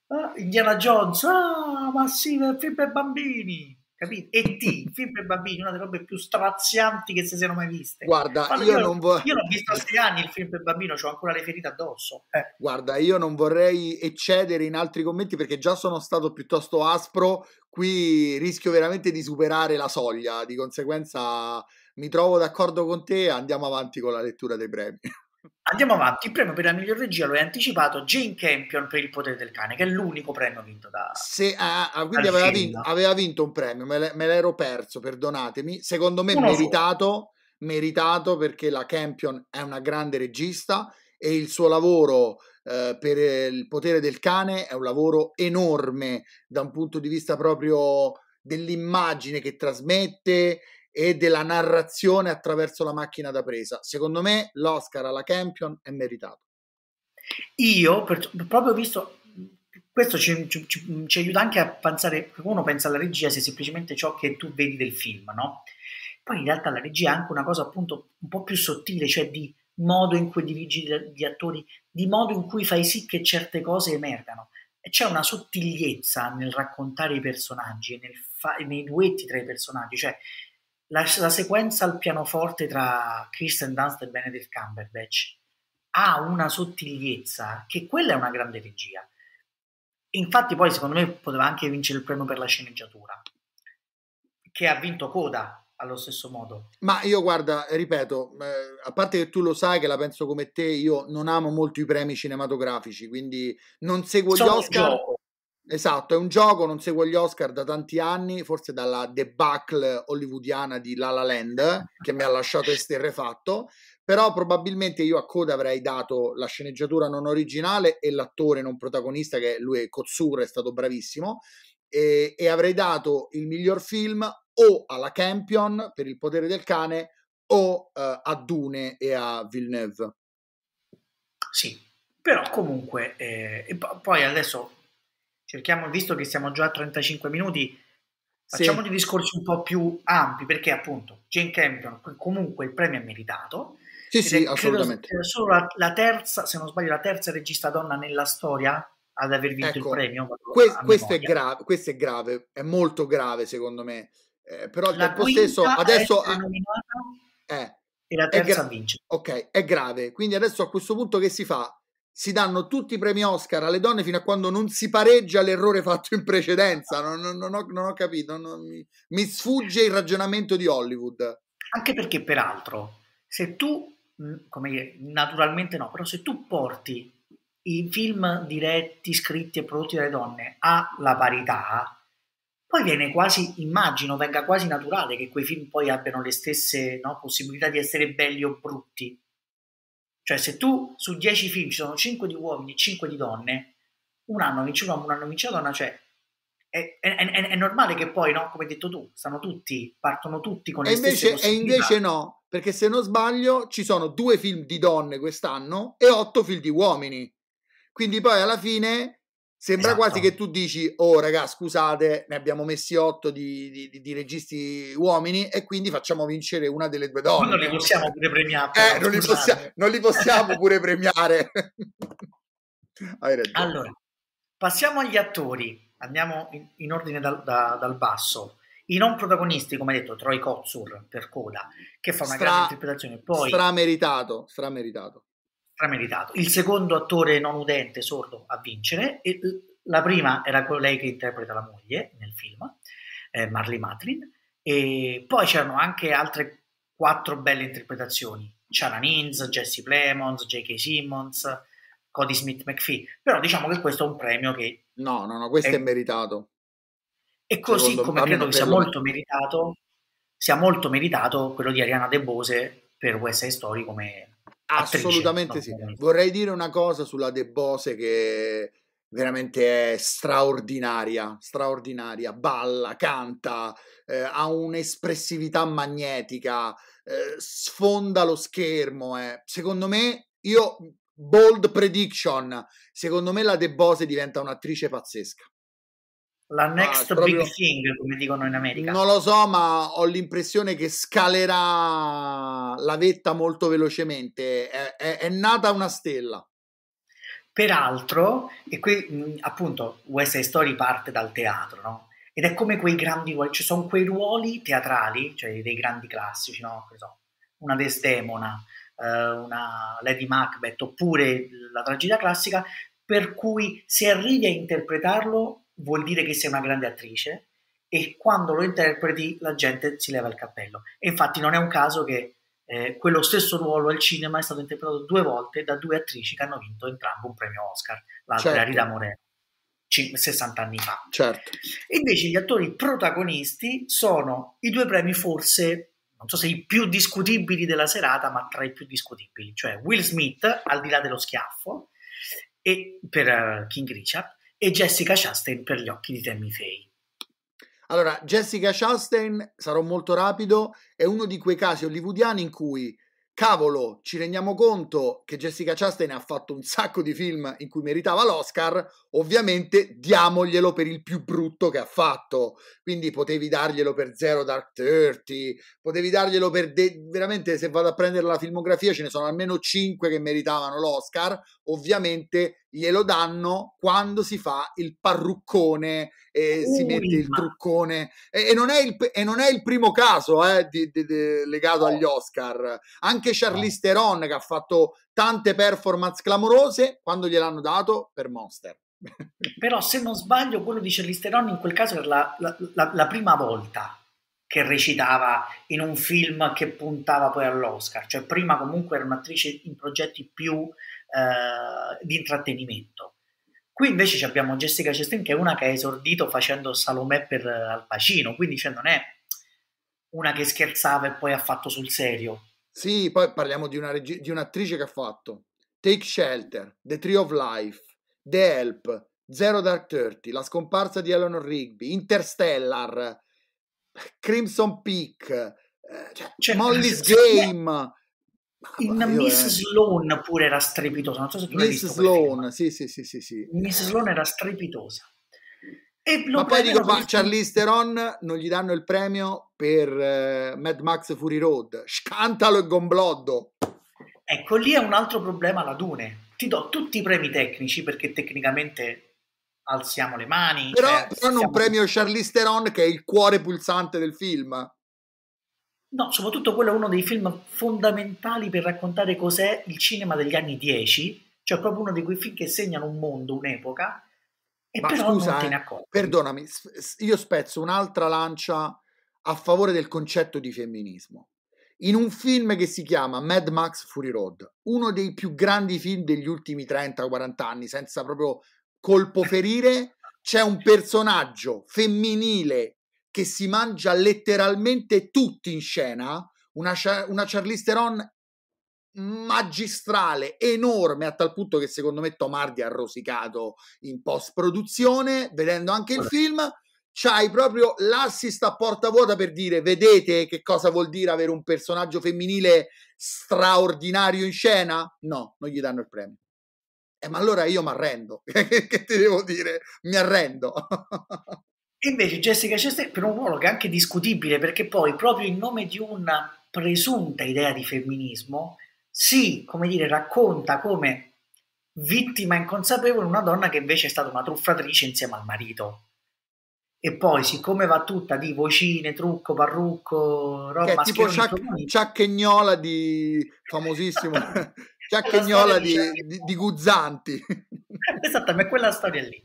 ah, Indiana Jones, ah, ma sì, film per bambini capito? E T, film per bambini, una delle robe più strazianti che si siano mai viste. Guarda, allora, io, io, non vorrei. Io l'ho visto a sei anni il film per bambino, ho ancora le ferite addosso. Eh. Guarda, io non vorrei eccedere in altri commenti perché già sono stato piuttosto aspro. Qui rischio veramente di superare la soglia, di conseguenza mi trovo d'accordo con te. Andiamo avanti con la lettura dei premi. Andiamo avanti, il premio per la miglior regia lo hai anticipato Jane Campion per Il potere del cane, che è l'unico premio vinto da... Se, ah, ah, ah quindi aveva vinto, aveva vinto, un premio, me, le, me, l'ero perso, perdonatemi. Secondo me meritato, meritato perché la Campion è una grande regista e il suo lavoro eh, per Il potere del cane è un lavoro enorme da un punto di vista proprio dell'immagine che trasmette, e della narrazione attraverso la macchina da presa. Secondo me l'Oscar alla Campion è meritato. Io, per, proprio visto, questo ci, ci, ci, aiuta anche a pensare, uno pensa alla regia se semplicemente ciò che tu vedi del film, no? Poi in realtà la regia è anche una cosa appunto un po' più sottile, cioè di modo in cui dirigi gli attori, di modo in cui fai sì che certe cose emergano. E c'è una sottigliezza nel raccontare i personaggi, fa- nei duetti tra i personaggi, cioè la, la sequenza al pianoforte tra Kristen Dunst e Benedict Cumberbatch ha una sottigliezza che quella è una grande regia. Infatti poi secondo me poteva anche vincere il premio per la sceneggiatura, che ha vinto Coda allo stesso modo. Ma io guarda, ripeto, eh, a parte che tu lo sai che la penso come te, io non amo molto i premi cinematografici, quindi non seguo Sono gli Oscar. Gioco Esatto, è un gioco, non seguo gli Oscar da tanti anni, forse dalla debacle hollywoodiana di La La Land, che mi ha lasciato esterrefatto, però probabilmente io a coda avrei dato la sceneggiatura non originale e l'attore non protagonista, che lui è Kotsur, è stato bravissimo, e, e avrei dato il miglior film o alla Campion per Il potere del cane o eh, a Dune e a Villeneuve. Sì, però comunque, eh, poi adesso cerchiamo, visto che siamo già a 35 minuti, facciamo sì. dei discorsi un po' più ampi, perché appunto Jane Campion comunque il premio è meritato. Sì, sì, è, assolutamente. È solo la, la, terza, se non sbaglio, la terza regista donna nella storia ad aver vinto ecco, il premio. Que- questo, è grave, questo è grave, è molto grave secondo me. Eh, però al tempo stesso adesso è nominata eh, e la terza gra- vince. Ok, è grave. Quindi adesso a questo punto che si fa? si danno tutti i premi Oscar alle donne fino a quando non si pareggia l'errore fatto in precedenza. Non, non, non, ho, non ho, capito, mi, mi, sfugge il ragionamento di Hollywood. Anche perché, peraltro, se tu, mm, come dire, naturalmente no, però se tu porti i film diretti, scritti e prodotti dalle donne alla parità, poi viene quasi, immagino, venga quasi naturale che quei film poi abbiano le stesse no, possibilità di essere belli o brutti cioè se tu su 10 film ci sono 5 di uomini e 5 di donne, un anno vince un uomo, un anno vince una donna, cioè è, è, è, è normale che poi, no? come hai detto tu, stanno tutti, partono tutti con le e invece, E invece no, perché se non sbaglio ci sono due film di donne quest'anno e otto film di uomini. Quindi poi alla fine Sembra esatto. quasi che tu dici, oh raga, scusate, ne abbiamo messi otto di, di, di, registi uomini e quindi facciamo vincere una delle due donne. Ma non li possiamo pure premiare. Eh, non, li possiamo, non, li possiamo pure premiare. allora, passiamo agli attori. Andiamo in, in ordine dal, da, dal basso. I non protagonisti, come detto, Troy Kotsur per coda, che fa una stra, grande interpretazione. Poi, strameritato, strameritato. Premeditato. Il secondo attore non udente, sordo, a vincere. E la prima era colei che interpreta la moglie nel film, eh, Marley Matlin. E poi c'erano anche altre quattro belle interpretazioni. Ciara Nins, Jesse Plemons, J.K. Simmons, Cody Smith McPhee. Però diciamo che questo è un premio che... No, no, no, questo è, è meritato. E così Secondo come credo che sia molto, meritato, sia molto meritato quello di Ariana De Bose per West Side Story come Assolutamente sì. Vorrei dire una cosa sulla De Bose che veramente è straordinaria, straordinaria, balla, canta, eh, ha un'espressività magnetica, eh, sfonda lo schermo. Eh. Secondo me, io bold prediction, secondo me la De Bose diventa un'attrice pazzesca. La ah, next ah, proprio... big thing, come dicono in America. Non lo so, ma ho l'impressione che scalerà la vetta molto velocemente. È, è, è nata una stella. Peraltro, e qui mm, appunto West Side Story parte dal teatro, no? Ed è come quei grandi ruoli, ci sono quei ruoli teatrali, cioè dei grandi classici, no? Una Desdemona, eh, una Lady Macbeth, oppure la tragedia classica, per cui se arrivi a interpretarlo vuol dire che sei una grande attrice e quando lo interpreti la gente si leva il cappello. E infatti non è un caso che eh, quello stesso ruolo al cinema è stato interpretato due volte da due attrici che hanno vinto entrambe un premio Oscar, l'altra certo. Rita Moreno. 60 anni fa, certo. E invece gli attori protagonisti sono i due premi, forse non so se i più discutibili della serata, ma tra i più discutibili, cioè Will Smith, al di là dello schiaffo, e per eh, King Richard, e Jessica Chastain per gli occhi di Tammy Faye. Allora, Jessica Chastain, sarò molto rapido, è uno di quei casi hollywoodiani in cui, cavolo, ci rendiamo conto che Jessica Chastain ha fatto un sacco di film in cui meritava l'Oscar, ovviamente diamoglielo per il più brutto che ha fatto. Quindi potevi darglielo per Zero Dark Thirty, potevi darglielo per... De- veramente, se vado a prendere la filmografia, ce ne sono almeno cinque che meritavano l'Oscar. Ovviamente glielo danno quando si fa il parruccone e uh, si mette il truccone e, e, non il, e, non è il, primo caso eh, di, di, di, legato agli certo. Oscar anche certo. Charlize oh. Theron che ha fatto tante performance clamorose quando gliel'hanno dato per Monster però se non sbaglio quello di Charlize Theron in quel caso era la, la, la, la prima volta che recitava in un film che puntava poi all'Oscar, cioè prima comunque era un'attrice in progetti più eh, di intrattenimento. Qui invece abbiamo Jessica Chastain che è una che ha esordito facendo Salomè per eh, Al Pacino, quindi cioè, non è una che scherzava e poi ha fatto sul serio. Sì, poi parliamo di, una reg- di un'attrice che ha fatto Take Shelter, The Tree of Life, The Help, Zero Dark Thirty, La scomparsa di Eleanor Rigby, Interstellar, Crimson Peak, eh, cioè, cioè, Molly's Game, in io Miss ero... Eh, Sloan pure era strepitosa, non so se tu Miss visto. Sloan, sì, sì, sì, sì, sì. Miss Sloan era strepitosa. Ma poi dico, ma questo... Charlize Theron non gli danno il premio per eh, Mad Max Fury Road. Scantalo e gombloddo. Ecco, lì è un altro problema la Dune. Ti do tutti i premi tecnici perché tecnicamente alziamo le mani. Però, cioè, però non siamo... premio Charlize Theron che è il cuore pulsante del film. No, soprattutto quello è uno dei film fondamentali per raccontare cos'è il cinema degli anni 10, cioè proprio uno di quei film che segnano un mondo, un'epoca, e Ma però scusa, non te ne eh, accorgi. Perdonami, io spezzo un'altra lancia a favore del concetto di femminismo. In un film che si chiama Mad Max Fury Road, uno dei più grandi film degli ultimi 30-40 anni, senza proprio colpo ferire, c'è un personaggio femminile che si mangia letteralmente tutti in scena, una, una Charlize Theron magistrale, enorme, a tal punto che secondo me Tomardi ha rosicato in post-produzione, vedendo anche il film, c'hai proprio l'assist a porta vuota per dire vedete che cosa vuol dire avere un personaggio femminile straordinario in scena? No, non gli danno il premio. Eh, ma allora io mi arrendo, che ti devo dire? Mi arrendo. Invece Jessica Chastain per un ruolo che è anche discutibile perché poi proprio in nome di una presunta idea di femminismo si, come dire, racconta come vittima inconsapevole una donna che invece è stata una truffatrice insieme al marito. E poi, siccome va tutta di vocine, trucco, parrucco, roba che è tipo Ciacchegnola di famosissimo Ciacchegnola di, cioè- di, di Guzzanti. Esattamente, quella storia lì.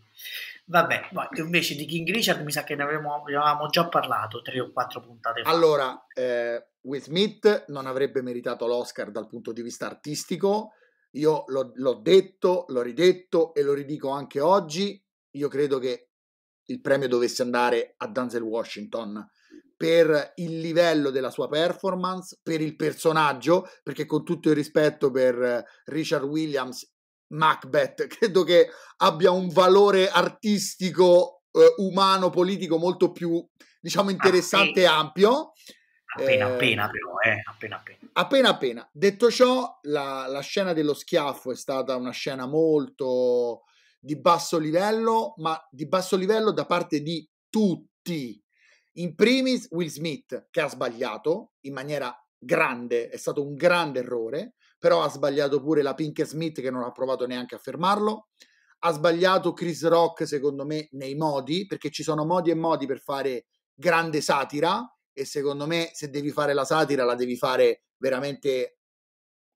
Vabbè, invece di King Richard mi sa che ne avevamo, già parlato tre o quattro puntate fa. Allora, eh, Will Smith non avrebbe meritato l'Oscar dal punto di vista artistico. Io l'ho, l'ho detto, l'ho ridetto e lo ridico anche oggi. Io credo che il premio dovesse andare a Danzel Washington per il livello della sua performance, per il personaggio, perché con tutto il rispetto per eh, Richard Williams, Macbeth, credo che abbia un valore artistico, eh, umano, politico molto più, diciamo, interessante e ampio. Appena eh, appena però, eh, appena appena. Appena appena. Detto ciò, la, la, scena dello schiaffo è stata una scena molto di basso livello, ma di basso livello da parte di tutti. In primis Will Smith, che ha sbagliato in maniera grande, è stato un grande errore, però ha sbagliato pure la Pink Smith che non ha provato neanche a fermarlo. Ha sbagliato Chris Rock, secondo me, nei modi, perché ci sono modi e modi per fare grande satira e secondo me se devi fare la satira la devi fare veramente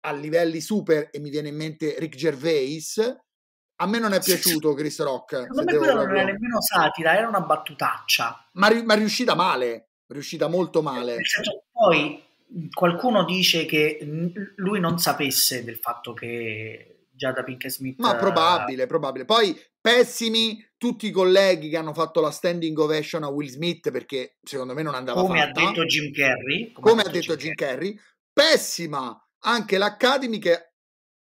a livelli super e mi viene in mente Rick Gervais. A me non è piaciuto Chris Rock. Secondo me quello non era nemmeno satira, era una battutaccia. Ma, ma riuscita male, riuscita molto male. poi qualcuno dice che lui non sapesse del fatto che già da Pinkett Smith. Ma probabile, probabile. Poi pessimi tutti i colleghi che hanno fatto la standing ovation a Will Smith perché secondo me non andava come fatta. ha detto Jim Carrey come, come ha detto, Jim, Jim Carrey. Carrey pessima anche l'Academy che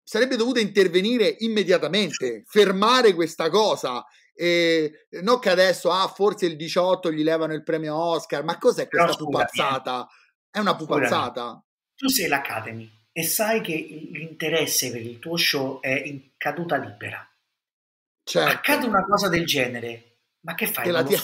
sarebbe dovuta intervenire immediatamente fermare questa cosa e non che adesso ah forse il 18 gli levano il premio Oscar ma cos'è questa pupazzata è una pupazzata. Tu sei l'Academy e sai che l'interesse per il tuo show è in caduta libera. Certo. Accade una cosa del genere, ma che fai? Te la, ti-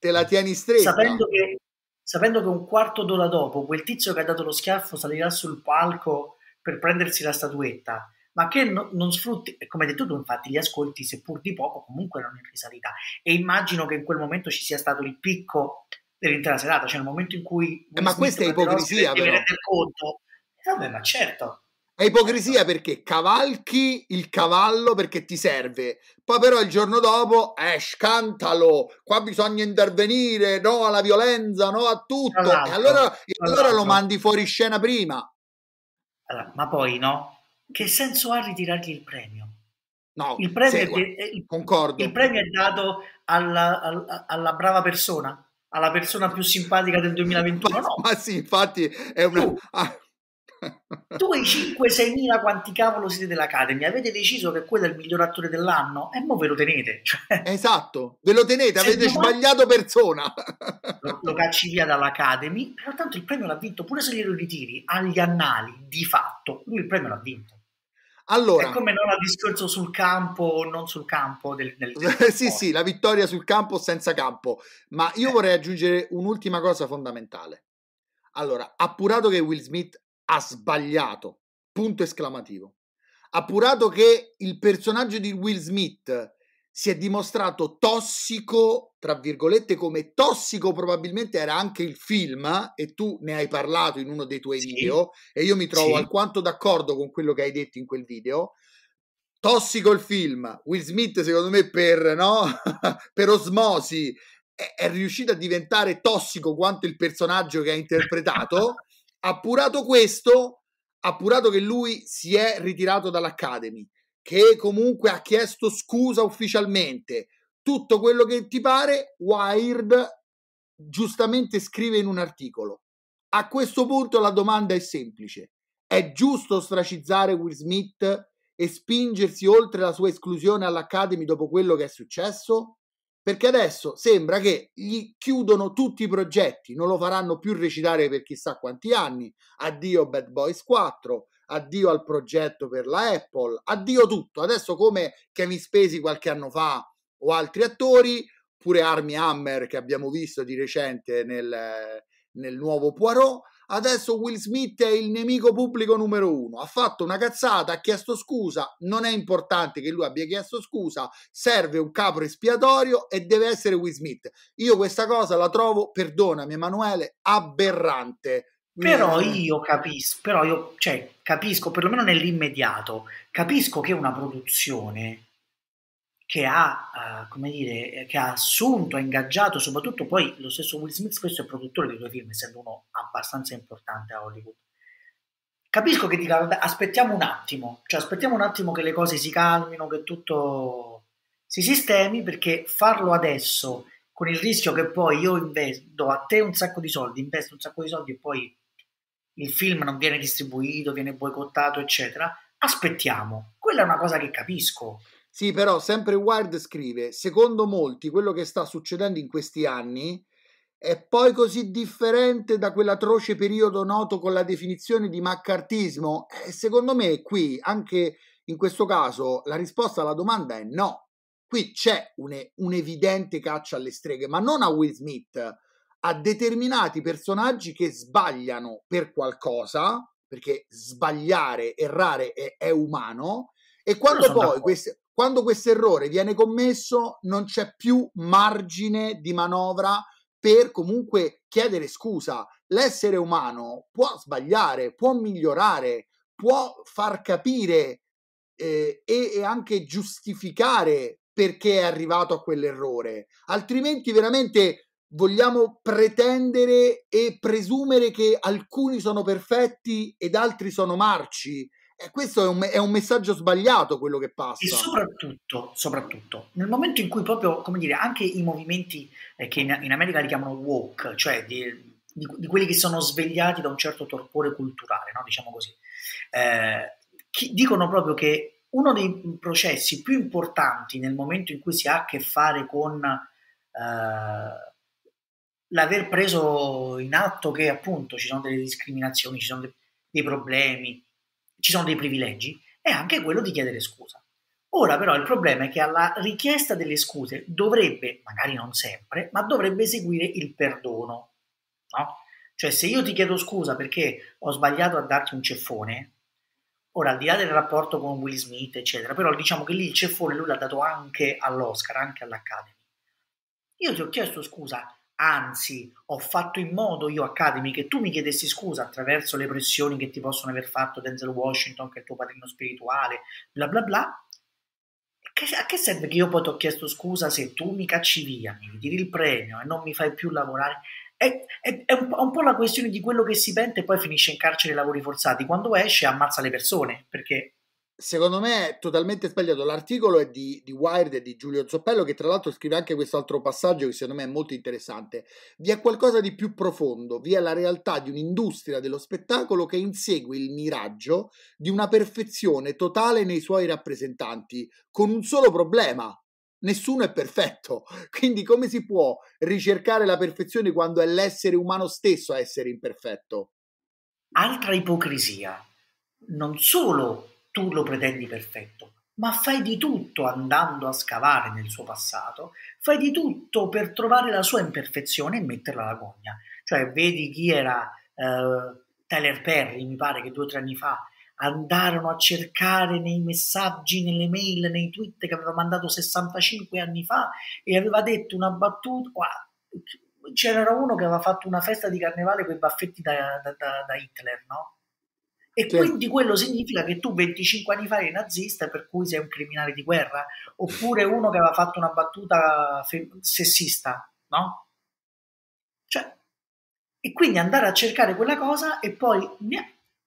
te la tieni stretta. Sapendo che, sapendo che, un quarto d'ora dopo quel tizio che ha dato lo schiaffo salirà sul palco per prendersi la statuetta, ma che no, non sfrutti, come hai detto tu, infatti, gli ascolti, seppur di poco, comunque erano in risalita. E immagino che in quel momento ci sia stato il picco dell'intera serata, cioè nel momento in cui... Eh, ma questa è ipocrisia però. Conto, eh, vabbè, ma certo. È ipocrisia perché cavalchi il cavallo perché ti serve, poi però il giorno dopo, eh, scantalo, qua bisogna intervenire, no alla violenza, no a tutto, e allora, e allora lo mandi fuori scena prima. Allora, ma poi no? Che senso ha ritirargli il premio? No, il premio, se, è, il, concordo. Il premio è dato alla, alla, alla brava persona, alla persona più simpatica del 2021. No. Ma sì, infatti è una... Tu, ah. tu i 5-6 mila quanti cavolo siete dell'Academy, avete deciso che quello è il miglior attore dell'anno e mo ve lo tenete. Cioè, esatto, ve lo tenete, avete sbagliato persona. Lo, lo cacci via dall'Academy, però tanto il premio l'ha vinto, pure se glielo ritiri agli annali, di fatto, lui il premio l'ha vinto. Allora, è come non il discorso sul campo o non sul campo. Del, del, del sì, sì, la vittoria sul campo o senza campo. Ma io eh. vorrei aggiungere un'ultima cosa fondamentale. Allora, appurato che Will Smith ha sbagliato, punto esclamativo. Appurato che il personaggio di Will Smith si è dimostrato tossico tra virgolette, come tossico probabilmente era anche il film, e tu ne hai parlato in uno dei tuoi sì. video, e io mi trovo sì. alquanto d'accordo con quello che hai detto in quel video. Tossico il film, Will Smith secondo me per, no? per osmosi è, è riuscito a diventare tossico quanto il personaggio che ha interpretato, appurato questo, appurato che lui si è ritirato dall'Academy, che comunque ha chiesto scusa ufficialmente, tutto quello che ti pare, Wired giustamente scrive in un articolo. A questo punto la domanda è semplice. È giusto ostracizzare Will Smith e spingersi oltre la sua esclusione all'Academy dopo quello che è successo? Perché adesso sembra che gli chiudono tutti i progetti, non lo faranno più recitare per chissà quanti anni. Addio Bad Boys 4, addio al progetto per la Apple, addio tutto. Adesso come Kevin Spesi qualche anno fa o altri attori, pure Army Hammer che abbiamo visto di recente nel, nel nuovo Poirot. Adesso Will Smith è il nemico pubblico numero uno. Ha fatto una cazzata, ha chiesto scusa. Non è importante che lui abbia chiesto scusa. Serve un capo espiatorio e deve essere Will Smith. Io questa cosa la trovo, perdonami Emanuele, aberrante. Però mm. io capisco, però io cioè, capisco, perlomeno nell'immediato, capisco che una produzione che ha, uh, dire, eh, che ha, assunto, ha ingaggiato, soprattutto poi lo stesso Will Smith spesso è produttore dei due film, essendo uno abbastanza importante a Hollywood. Capisco che dica, vabbè, aspettiamo un attimo, cioè aspettiamo un attimo che le cose si calmino, che tutto si sistemi, perché farlo adesso con il rischio che poi io investo a te un sacco di soldi, investo un sacco di soldi e poi il film non viene distribuito, viene boicottato, eccetera, aspettiamo. Quella è una cosa che capisco. Sì, però sempre Wired scrive, secondo molti quello che sta succedendo in questi anni è poi così differente da quell'atroce periodo noto con la definizione di maccartismo? Eh, secondo me qui, anche in questo caso, la risposta alla domanda è no. Qui c'è un'evidente un caccia alle streghe, ma non a Will Smith, a determinati personaggi che sbagliano per qualcosa, perché sbagliare, errare è, è umano, e quando poi queste, quando questo errore viene commesso non c'è più margine di manovra per comunque chiedere scusa. L'essere umano può sbagliare, può migliorare, può far capire eh, e, e anche giustificare perché è arrivato a quell'errore. Altrimenti veramente vogliamo pretendere e presumere che alcuni sono perfetti ed altri sono marci e eh, questo è un, è un, messaggio sbagliato quello che passa. E soprattutto, soprattutto, nel momento in cui proprio, come dire, anche i movimenti eh, che in, in America li chiamano woke, cioè di, di, di, quelli che sono svegliati da un certo torpore culturale, no? diciamo così, eh, chi, dicono proprio che uno dei processi più importanti nel momento in cui si ha a che fare con eh, l'aver preso in atto che appunto ci sono delle discriminazioni, ci sono de- dei problemi, ci sono dei privilegi, è anche quello di chiedere scusa. Ora però il problema è che alla richiesta delle scuse dovrebbe, magari non sempre, ma dovrebbe seguire il perdono. No? Cioè se io ti chiedo scusa perché ho sbagliato a darti un ceffone, ora al di là del rapporto con Will Smith, eccetera, però diciamo che lì il ceffone lui l'ha dato anche all'Oscar, anche all'Academy. Io ti ho chiesto scusa Anzi, ho fatto in modo io Academy che tu mi chiedessi scusa attraverso le pressioni che ti possono aver fatto Denzel Washington, che è il tuo padrino spirituale, bla bla bla. Che, a che serve che io poi ti ho chiesto scusa se tu mi cacci via, mi ritiri il premio e non mi fai più lavorare? È, è, è, un, un, po' la questione di quello che si pente e poi finisce in carcere i lavori forzati. Quando esce ammazza le persone perché secondo me è totalmente sbagliato. L'articolo è di, di Wired e di Giulio Zoppello, che tra l'altro scrive anche questo altro passaggio che secondo me è molto interessante. Vi è qualcosa di più profondo, vi è la realtà di un'industria dello spettacolo che insegue il miraggio di una perfezione totale nei suoi rappresentanti, con un solo problema. Nessuno è perfetto, quindi come si può ricercare la perfezione quando è l'essere umano stesso a essere imperfetto? Altra ipocrisia, non solo tu lo pretendi perfetto, ma fai di tutto andando a scavare nel suo passato, fai di tutto per trovare la sua imperfezione e metterla alla gogna. Cioè, vedi chi era eh, Tyler Perry, mi pare che due o tre anni fa andarono a cercare nei messaggi, nelle mail, nei tweet che aveva mandato 65 anni fa e aveva detto una battuta. Wow, c'era uno che aveva fatto una festa di carnevale con i baffetti da, da, da, da Hitler, no? E certo. quindi quello significa che tu 25 anni fa eri nazista, per cui sei un criminale di guerra, oppure uno che aveva fatto una battuta sessista, no? Cioè, e quindi andare a cercare quella cosa e poi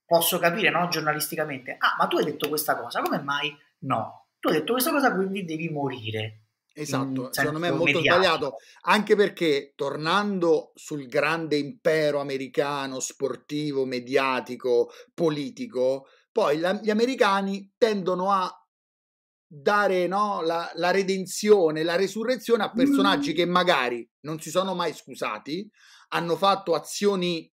posso capire, no, giornalisticamente, ah, ma tu hai detto questa cosa, come mai? No, tu hai detto questa cosa, quindi devi morire. Esatto, secondo me è molto mediano. sbagliato, anche perché tornando sul grande impero americano, sportivo, mediatico, politico, poi la, gli americani tendono a dare no, la, la, redenzione, la resurrezione a personaggi mm. che magari non si sono mai scusati, hanno fatto azioni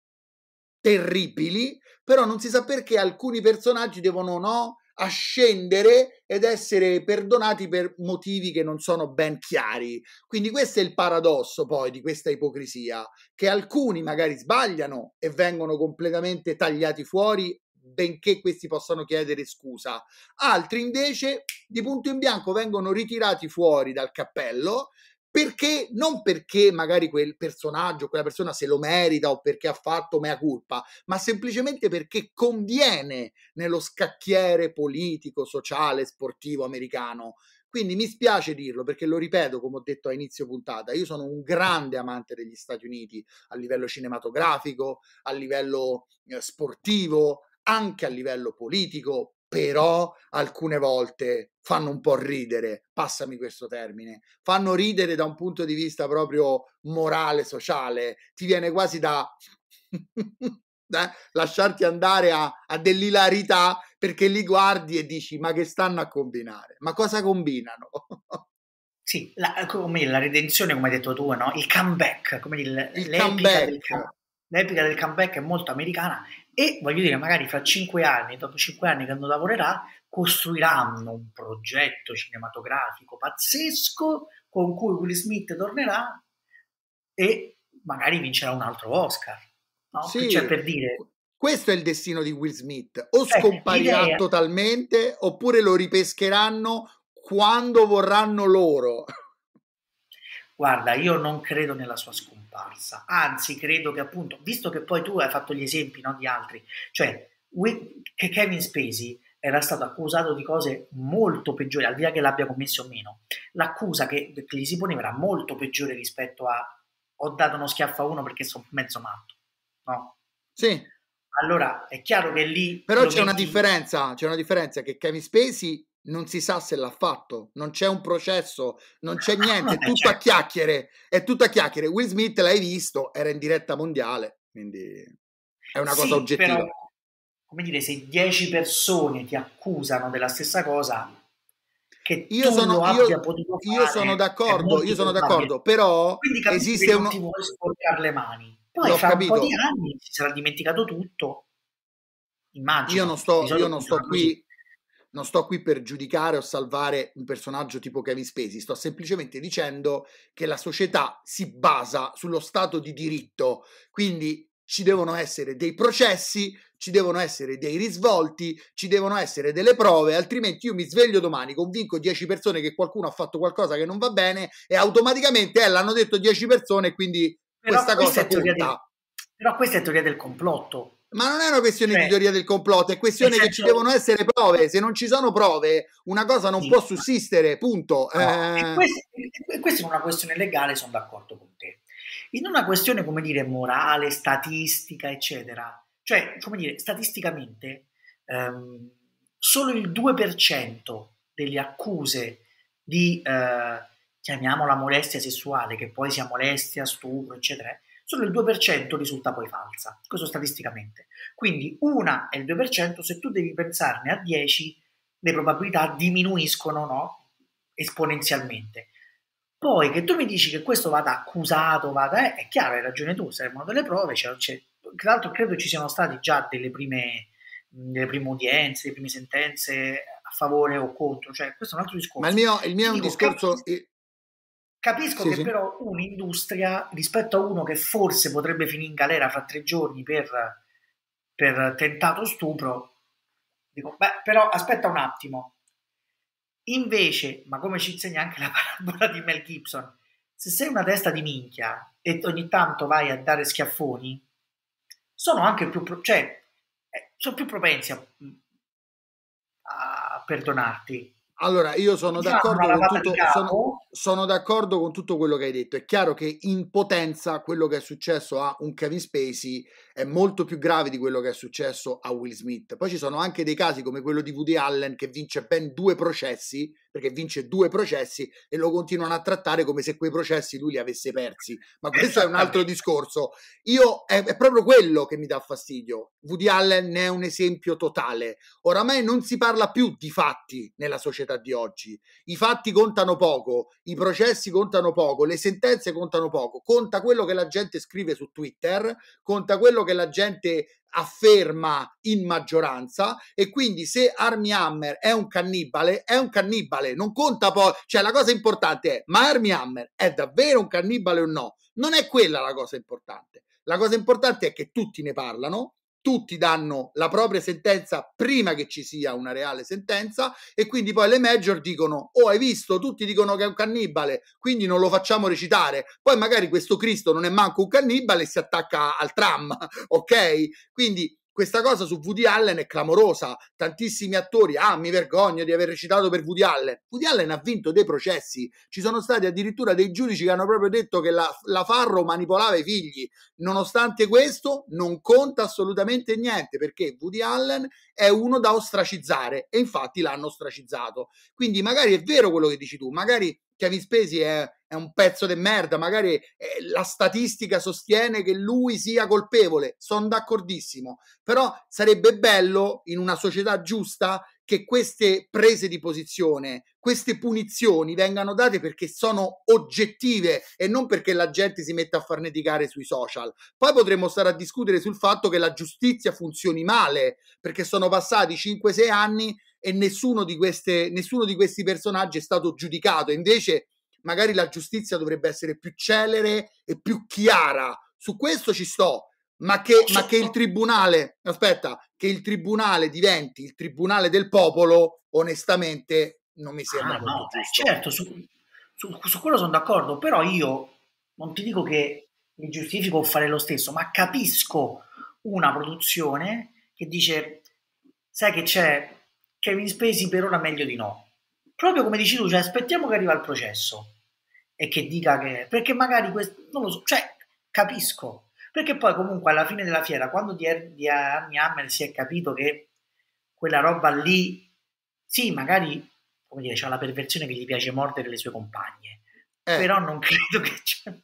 terribili, però non si sa perché alcuni personaggi devono no, a scendere ed essere perdonati per motivi che non sono ben chiari. Quindi questo è il paradosso poi di questa ipocrisia, che alcuni magari sbagliano e vengono completamente tagliati fuori benché questi possano chiedere scusa. Altri invece di punto in bianco vengono ritirati fuori dal cappello perché? Non perché magari quel personaggio, quella persona se lo merita o perché ha fatto mea culpa, ma semplicemente perché conviene nello scacchiere politico, sociale, sportivo americano. Quindi mi spiace dirlo perché lo ripeto, come ho detto a inizio puntata, io sono un grande amante degli Stati Uniti a livello cinematografico, a livello eh, sportivo, anche a livello politico, però alcune volte fanno un po' ridere, passami questo termine, fanno ridere da un punto di vista proprio morale, sociale, ti viene quasi da, da lasciarti andare a, a, dell'ilarità perché li guardi e dici ma che stanno a combinare, ma cosa combinano? sì, la, eh, come la redenzione, come hai detto tu, no? il comeback, come il, il l'epica, comeback. Del, l'epica del comeback è molto americana e voglio dire, magari fra cinque anni, dopo cinque anni che non lavorerà, costruiranno un progetto cinematografico pazzesco con cui Will Smith tornerà e magari vincerà un altro Oscar. No? Sì, cioè, per dire... Questo è il destino di Will Smith, o scomparirà eh, totalmente oppure lo ripescheranno quando vorranno loro. Guarda, io non credo nella sua scomparsa comparsa. Anzi, credo che appunto, visto che poi tu hai fatto gli esempi non di altri, cioè che Kevin Spacey era stato accusato di cose molto peggiori, al di là che l'abbia commesso o meno, l'accusa che, che gli si poneva era molto peggiore rispetto a ho dato uno schiaffo a uno perché sono mezzo matto, no? Sì. Allora è chiaro che lì... Però c'è metti... una differenza, c'è una differenza che Kevin Spacey non si sa se l'ha fatto, non c'è un processo, non c'è niente, è tutto a chiacchiere, è tutto a chiacchiere. Will Smith l'hai visto, era in diretta mondiale, quindi è una cosa sì, oggettiva. Però, come dire, se dieci persone ti accusano della stessa cosa, che io sono, io, potuto fare, io sono d'accordo, io sono d'accordo, però esiste un... ti vuoi sporcare le mani. Poi L'ho fra capito. un po' di anni si sarà dimenticato tutto. Immagino. Io non sto, io non sto qui non sto qui per giudicare o salvare un personaggio tipo Kevin Spacey, sto semplicemente dicendo che la società si basa sullo stato di diritto, quindi ci devono essere dei processi, ci devono essere dei risvolti, ci devono essere delle prove, altrimenti io mi sveglio domani, convinco 10 persone che qualcuno ha fatto qualcosa che non va bene e automaticamente eh, l'hanno detto 10 persone, quindi Però questa cosa conta. Però questa è teoria del complotto, ma non è una questione Beh. di cioè, teoria del complotto, è questione esatto. che ci esatto. devono essere prove. Se non ci sono prove, una cosa non sì. può sussistere, punto. No, eh... e questa è una questione legale, sono d'accordo con te. In una questione, come dire, morale, statistica, eccetera, cioè, come dire, statisticamente, ehm, solo il 2% delle accuse di, eh, chiamiamola molestia sessuale, che poi sia molestia, stupro, eccetera, solo il 2% risulta poi falsa, questo statisticamente. Quindi una è il 2%, se tu devi pensarne a 10, le probabilità diminuiscono no? esponenzialmente. Poi che tu mi dici che questo vada accusato, vada, eh, è chiaro, hai ragione tu, servono delle prove, cioè, cioè, tra l'altro credo ci siano state già delle prime, delle prime udienze, delle prime sentenze a favore o contro, cioè questo è un altro discorso. Ma il mio, il mio è un discorso... Che Capisco sì, che sì. però un'industria rispetto a uno che forse potrebbe finire in galera fra tre giorni per, per tentato stupro, dico, beh, però aspetta un attimo. Invece, ma come ci insegna anche la parabola di Mel Gibson, se sei una testa di minchia e ogni tanto vai a dare schiaffoni, sono anche più, pro- cioè, eh, sono più propensi a, a perdonarti allora, io sono d'accordo, con tutto, sono, sono d'accordo, con tutto, quello che hai detto. È chiaro che in potenza quello che è successo a un Kevin Spacey è molto più grave di quello che è successo a Will Smith. Poi ci sono anche dei casi come quello di Woody Allen che vince ben due processi perché vince due processi e lo continuano a trattare come se quei processi lui li avesse persi. Ma questo è un altro discorso. Io è, è proprio quello che mi dà fastidio. Woody Allen è un esempio totale. Oramai non si parla più di fatti nella società di oggi. I fatti contano poco, i processi contano poco, le sentenze contano poco. Conta quello che la gente scrive su Twitter, conta quello che la gente afferma in maggioranza e quindi se Army Hammer è un cannibale, è un cannibale, non conta poi, cioè la cosa importante è ma Army Hammer è davvero un cannibale o no? Non è quella la cosa importante. La cosa importante è che tutti ne parlano, tutti danno la propria sentenza prima che ci sia una reale sentenza e quindi poi le major dicono oh hai visto tutti dicono che è un cannibale quindi non lo facciamo recitare poi magari questo Cristo non è manco un cannibale e si attacca al tram ok quindi questa cosa su Woody Allen è clamorosa. Tantissimi attori, ah, mi vergogno di aver recitato per Woody Allen. Woody Allen ha vinto dei processi. Ci sono stati addirittura dei giudici che hanno proprio detto che la, la Farro manipolava i figli. Nonostante questo, non conta assolutamente niente perché Woody Allen è uno da ostracizzare e infatti l'hanno ostracizzato. Quindi magari è vero quello che dici tu, magari Kevin Spesi è, è un pezzo di merda, magari eh, la statistica sostiene che lui sia colpevole, sono d'accordissimo, però sarebbe bello in una società giusta che queste prese di posizione, queste punizioni vengano date perché sono oggettive e non perché la gente si metta a farneticare sui social. Poi potremmo stare a discutere sul fatto che la giustizia funzioni male, perché sono passati 5-6 anni e nessuno di, queste, nessuno di questi personaggi è stato giudicato. Invece, magari la giustizia dovrebbe essere più celere e più chiara. Su questo ci sto, ma che, ma che, il tribunale, aspetta, che il tribunale diventi il tribunale del popolo, onestamente non mi sembra ah, no, eh, giusto. Certo, su, su, su, quello sono d'accordo, però io non ti dico che mi giustifico fare lo stesso, ma capisco una produzione che dice, sai che c'è Kevin Spacey per ora meglio di no. Proprio come dici tu, cioè aspettiamo che arriva il processo e che dica che... perché magari questo... non lo so, cioè capisco, perché poi comunque alla fine della fiera, quando di, er-, di Army Hammer si è capito che quella roba lì, sì, magari, come dire, c'ha la perversione che gli piace mordere le sue compagne, eh. però non credo che... C'è... Eh.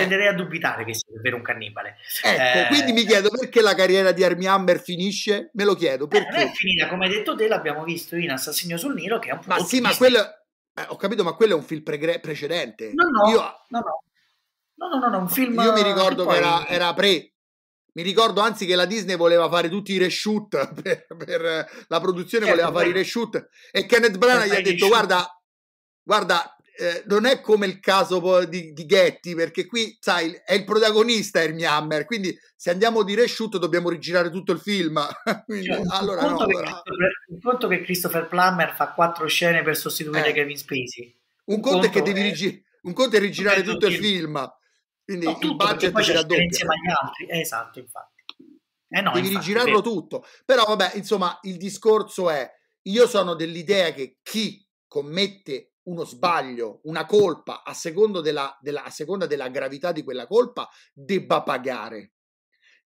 Tenderei a dubitare che sia davvero un cannibale. Ecco, eh, quindi mi chiedo perché la carriera di Army Hammer finisce? Me lo chiedo eh, perché. non è finita, come hai detto te, l'abbiamo visto in Assassino sul Nilo, che è un po'. Ma sì, ma quello. Eh, ho capito, ma quello è un film pre- precedente. No, no, Io... no, no. No, no, no, no, un film... Io mi ricordo che era, era pre, mi ricordo anzi che la Disney voleva fare tutti i reshoot per, per la produzione, Kenneth voleva certo, fare i reshoot e Kenneth Branagh gli ha detto guarda, guarda eh, non è come il caso di, di Getty perché qui sai è il protagonista Ernie Hammer quindi se andiamo di reshoot dobbiamo rigirare tutto il film quindi, cioè, allora, il, conto no, allora... il conto che Christopher Plummer fa quattro scene per sostituire eh. Kevin Spacey un, conto, conto, è che devi è... rigirare un conto è rigirare tutto il film. film quindi no, il budget poi si raddoppia. Insieme agli altri, eh, esatto, infatti. Eh no, Devi infatti, rigirarlo per... tutto. Però vabbè, insomma, il discorso è, io sono dell'idea che chi commette uno sbaglio, una colpa, a, della, della, a seconda della gravità di quella colpa, debba pagare.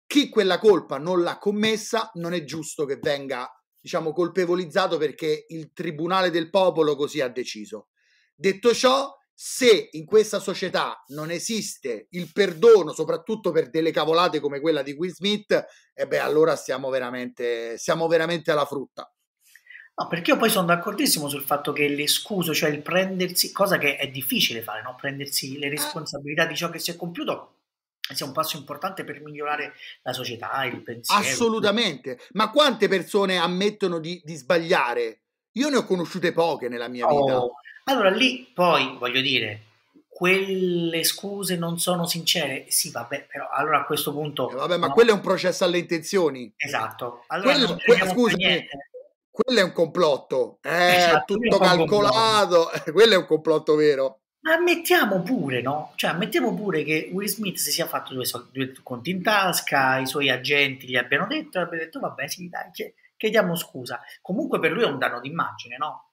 Chi quella colpa non l'ha commessa, non è giusto che venga, diciamo, colpevolizzato perché il Tribunale del Popolo così ha deciso. Detto ciò, se in questa società non esiste il perdono, soprattutto per delle cavolate come quella di Will Smith, e eh beh, allora siamo veramente, siamo veramente alla frutta. No, perché io poi sono d'accordissimo sul fatto che l'escuso, cioè il prendersi, cosa che è difficile fare, no? prendersi le responsabilità di ciò che si è compiuto, sia un passo importante per migliorare la società, il pensiero. Assolutamente, ma quante persone ammettono di, di sbagliare? Io ne ho conosciute poche nella mia oh, vita. Allora lì poi, voglio dire, quelle scuse non sono sincere. Sì, vabbè, però allora a questo punto... Eh, vabbè, ma no. quello è un processo alle intenzioni. Esatto. Allora, quello, que- scusami, quello è un complotto. È eh, esatto, tutto calcolato. Eh, quello è un complotto vero. ammettiamo pure, no? Cioè, ammettiamo pure che Will Smith si sia fatto due, so- due conti in tasca, i suoi agenti gli abbiano detto, e abbiano detto, vabbè, sì, dai, chiediamo scusa. Comunque per lui è un danno d'immagine, no?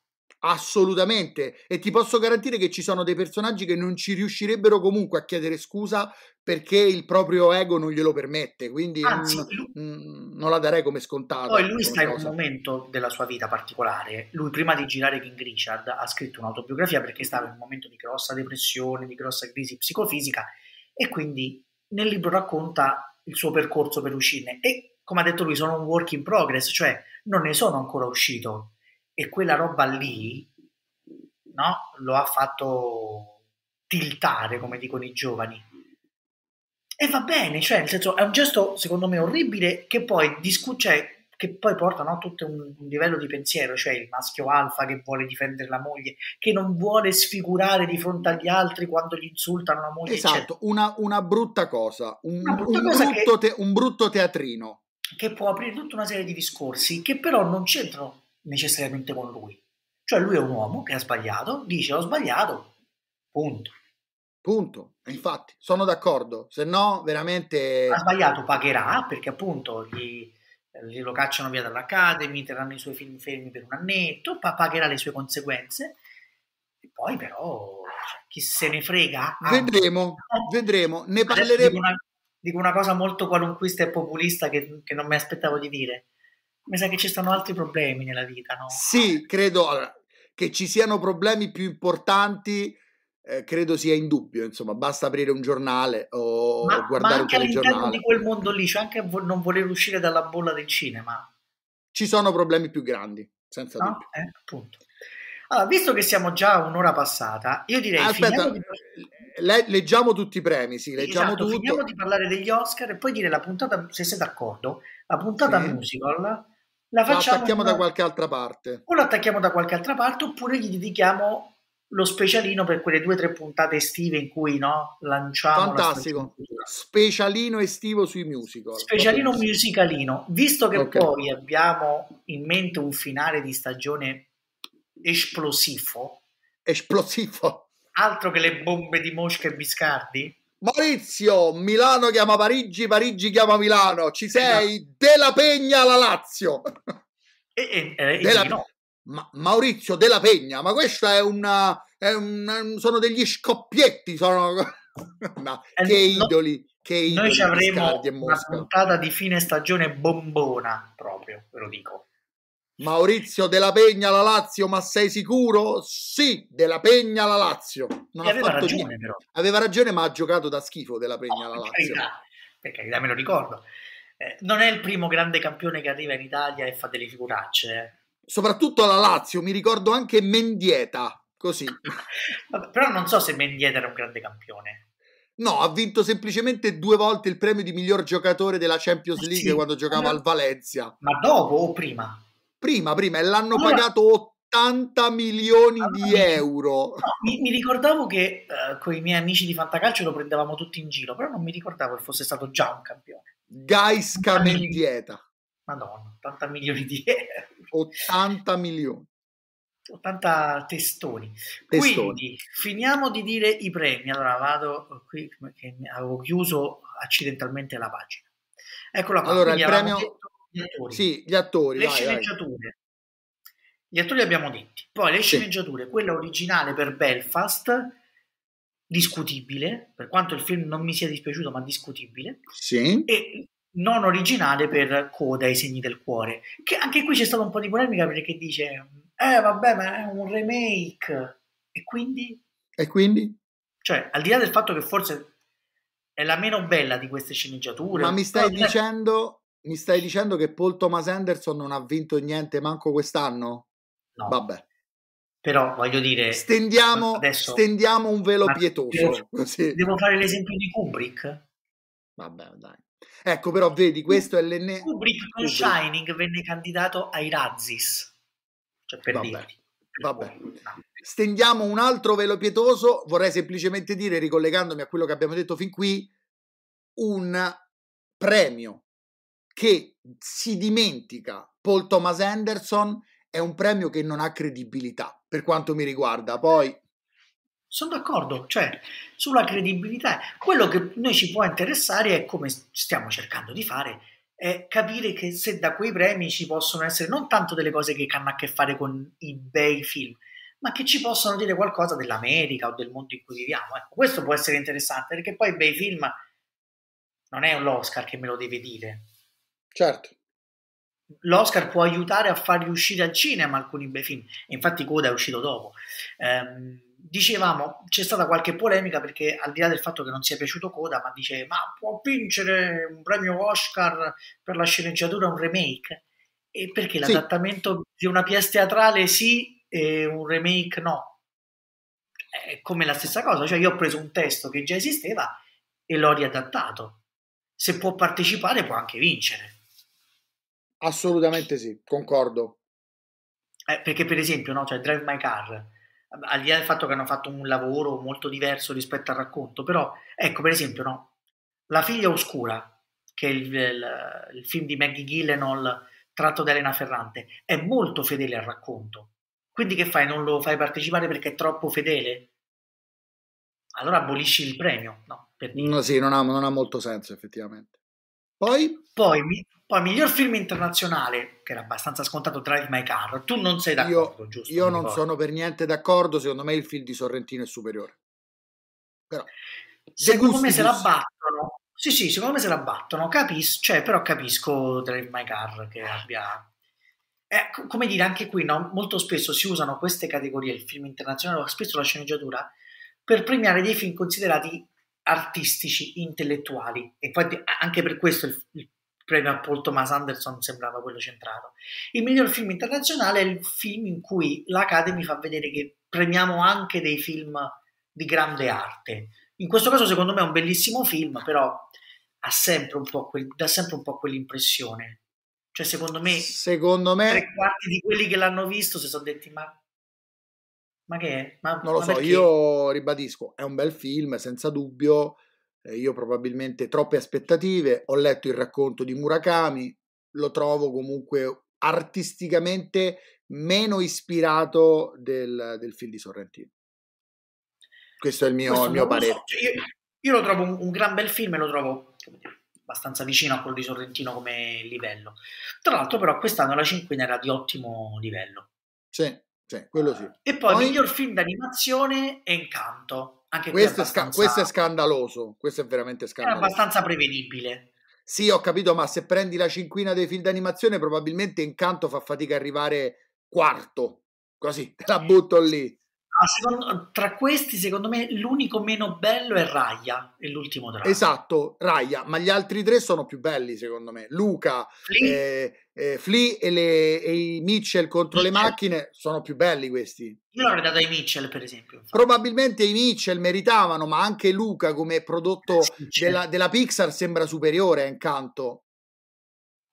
Assolutamente. E ti posso garantire che ci sono dei personaggi che non ci riuscirebbero comunque a chiedere scusa perché il proprio ego non glielo permette. Quindi Anzi, lui... mh, mm, non la darei come scontato Poi lui sta in un momento della sua vita particolare. Lui prima di girare King Richard ha scritto un'autobiografia perché stava in un momento di grossa depressione, di grossa crisi psicofisica e quindi nel libro racconta il suo percorso per uscirne e come ha detto lui sono un work in progress, cioè non ne sono ancora uscito e quella roba lì no, lo ha fatto tiltare, come dicono i giovani. E va bene, cioè, nel senso, è un gesto secondo me orribile che poi, discu- cioè, che poi porta a no, tutto un, un, livello di pensiero, cioè il maschio alfa che vuole difendere la moglie, che non vuole sfigurare di fronte agli altri quando gli insultano la moglie. Esatto, una, una, brutta cosa, un, brutta un, cosa brutto che, te, un brutto teatrino. Che può aprire tutta una serie di discorsi che però non c'entrano necessariamente con lui. Cioè lui è un uomo che ha sbagliato, dice ho sbagliato, punto. Punto, infatti, sono d'accordo, se no veramente... Ha sbagliato, pagherà perché appunto gli, gli lo cacciano via dall'Academy, terranno i suoi film fermi per un annetto, pagherà le sue conseguenze e poi però cioè, chi se ne frega... Ah, vedremo, vedremo, ne parleremo. Dico una, dico una, cosa molto qualunquista e populista che, che non mi aspettavo di dire mi sa che ci sono altri problemi nella vita, no? Sì, credo allora, che ci siano problemi più importanti. Eh, credo sia in dubbio, insomma, basta aprire un giornale o ma, guardare ma un telegiornale. Ma anche di quel mondo lì, cioè anche vo- non voler uscire dalla bolla del cinema. Ci sono problemi più grandi, senza no? Ah, dubbio. Eh, appunto. Allora, visto che siamo già un'ora passata, io direi... Aspetta, di... Eh, le- leggiamo tutti i premi, sì, leggiamo esatto, tutto. Finiamo di parlare degli Oscar e poi dire la puntata, se sei d'accordo, la puntata sì. musical la facciamo. La attacchiamo una... da qualche altra parte. O la attacchiamo da qualche altra parte oppure gli dedichiamo lo specialino per quelle due o tre puntate estive in cui no, lanciamo. Fantastico. La specialino estivo sui musical. Specialino musicalino. Visto che okay. poi abbiamo in mente un finale di stagione esplosivo. Esplosivo. Altro che le bombe di Mosca e Biscardi. Maurizio, Milano chiama Parigi, Parigi chiama Milano. Ci sei? No. Della Pegna alla Lazio. Eh, eh, Della... Sì, no. Ma Maurizio Della Pegna, ma questa è una, è una sono degli scoppietti, sono no, eh, che no, idoli, che idoli. Noi ci avremo una puntata di fine stagione bombona proprio, ve lo dico. Maurizio della Pegna la Lazio, ma sei sicuro? Sì, della Pegna la Lazio. Non ha aveva ragione, aveva ragione, ma ha giocato da schifo della Pegna no, la Lazio. Per carità, per carità, me lo ricordo. Eh, non è il primo grande campione che arriva in Italia e fa delle figuracce. Eh. Soprattutto alla Lazio, mi ricordo anche Mendieta, così. però non so se Mendieta era un grande campione. No, ha vinto semplicemente due volte il premio di miglior giocatore della Champions eh League sì, quando giocava allora... al Valencia. Ma dopo o prima? Prima, prima, e l'hanno allora, pagato 80 milioni allora, di euro. No, mi, mi, ricordavo che uh, eh, con i miei amici di Fantacalcio lo prendevamo tutti in giro, però non mi ricordavo che fosse stato già un campione. Gaisca Mendieta. Madonna, 80 milioni di euro. 80 milioni. 80 testoni. testoni. Quindi finiamo di dire i premi. Allora vado eh, qui, che avevo chiuso accidentalmente la pagina. Eccola qua. Allora, il premio, gli attori. Sì, gli attori. Le vai, sceneggiature. Vai. Gli attori li abbiamo detti. Poi le sì. sceneggiature, quella originale per Belfast, discutibile, per quanto il film non mi sia dispiaciuto, ma discutibile. Sì. E non originale per Coda i segni del cuore. Che anche qui c'è stata un po' di polemica perché dice: Eh, vabbè, ma è un remake. E quindi? E quindi? Cioè, al di là del fatto che forse è la meno bella di queste sceneggiature. Ma mi stai dicendo mi stai dicendo che Paul Thomas Anderson non ha vinto niente manco quest'anno? No. Vabbè. Però voglio dire... Stendiamo, adesso, stendiamo un velo pietoso. Devo, sì. devo fare l'esempio di Kubrick? Vabbè, dai. Ecco, però vedi, questo è l'enne... Kubrick con Shining venne candidato ai Razzis. Cioè, per vabbè, dirti. Vabbè. Stendiamo un altro velo pietoso, vorrei semplicemente dire, ricollegandomi a quello che abbiamo detto fin qui, un premio che si dimentica Paul Thomas Anderson è un premio che non ha credibilità, per quanto mi riguarda. Poi sono d'accordo, cioè sulla credibilità. Quello che noi ci può interessare è come stiamo cercando di fare, è capire che se da quei premi ci possono essere non tanto delle cose che hanno a che fare con i bei film, ma che ci possono dire qualcosa dell'America o del mondo in cui viviamo. Ecco, questo può essere interessante perché poi i bei film non è l'Oscar che me lo deve dire, Certo. L'Oscar può aiutare a far riuscire al cinema alcuni bei film, e infatti Coda è uscito dopo. Ehm, dicevamo, c'è stata qualche polemica perché al di là del fatto che non sia piaciuto Coda, ma dice, ma può vincere un premio Oscar per la sceneggiatura un remake? E perché sì. l'adattamento di una pièce teatrale sì e un remake no? È come la stessa cosa, cioè io ho preso un testo che già esisteva e l'ho riadattato. Se può partecipare può anche vincere. Assolutamente sì, concordo. Eh, perché per esempio, no, cioè Drive My Car, al di là del fatto che hanno fatto un lavoro molto diverso rispetto al racconto, però ecco per esempio, no, La figlia oscura, che è il, il, il film di Maggie Gyllenhaal tratto da Elena Ferrante, è molto fedele al racconto. Quindi che fai? Non lo fai partecipare perché è troppo fedele? Allora abolisci il premio, no? Per no sì, non ha, non ha molto senso effettivamente. Poi? Poi, mi, poi miglior film internazionale, che era abbastanza scontato, Drive My Car. Tu non sei d'accordo, io, giusto? Io non ricordo. sono per niente d'accordo, secondo me il film di Sorrentino è superiore. Però, secondo gusti, me se la battono. Sì, sì, secondo me se la battono. Capis- cioè, però capisco Drive My Car che abbia eh, come dire, anche qui no? molto spesso si usano queste categorie, il film internazionale spesso la sceneggiatura, per premiare dei film considerati artistici, intellettuali. Infatti anche per questo il, il premio a Paul Thomas Anderson sembrava quello centrato. Il miglior film internazionale è il film in cui l'Academy fa vedere che premiamo anche dei film di grande arte. In questo caso secondo me è un bellissimo film, però ha sempre un po quel, dà sempre un po' quell'impressione. Cioè secondo me, secondo me tre quarti di quelli che l'hanno visto si sono detti ma ma che? Ma, non lo ma so, perché? io ribadisco, è un bel film, senza dubbio. io probabilmente troppe aspettative, ho letto il racconto di Murakami, lo trovo comunque artisticamente meno ispirato del, del film di Sorrentino. Questo è il mio, il mio parere. So. Cioè, io, io, lo trovo un, un, gran bel film e lo trovo abbastanza vicino a quello di Sorrentino come livello. Tra l'altro però quest'anno la cinquina era di ottimo livello. Sì cioè, quello sì. E poi, poi... miglior film d'animazione è Incanto. Anche questo, è abbastanza... sca- questo è scandaloso, questo è veramente scandaloso. È abbastanza prevedibile. Sì, ho capito, ma se prendi la cinquina dei film d'animazione probabilmente Incanto fa fatica a arrivare quarto, così, te la eh. butto lì. Ah, secondo, tra questi, secondo me, l'unico meno bello è Raya, è l'ultimo tra. Esatto, Raya, ma gli altri tre sono più belli, secondo me. Luca, Flea, eh, eh, Flea e, le, e, i Mitchell contro Mitchell. le macchine sono più belli questi. Io l'avrei dato ai Mitchell, per esempio. Infatti. Probabilmente i Mitchell meritavano, ma anche Luca come prodotto eh della, della, Pixar sembra superiore a Incanto.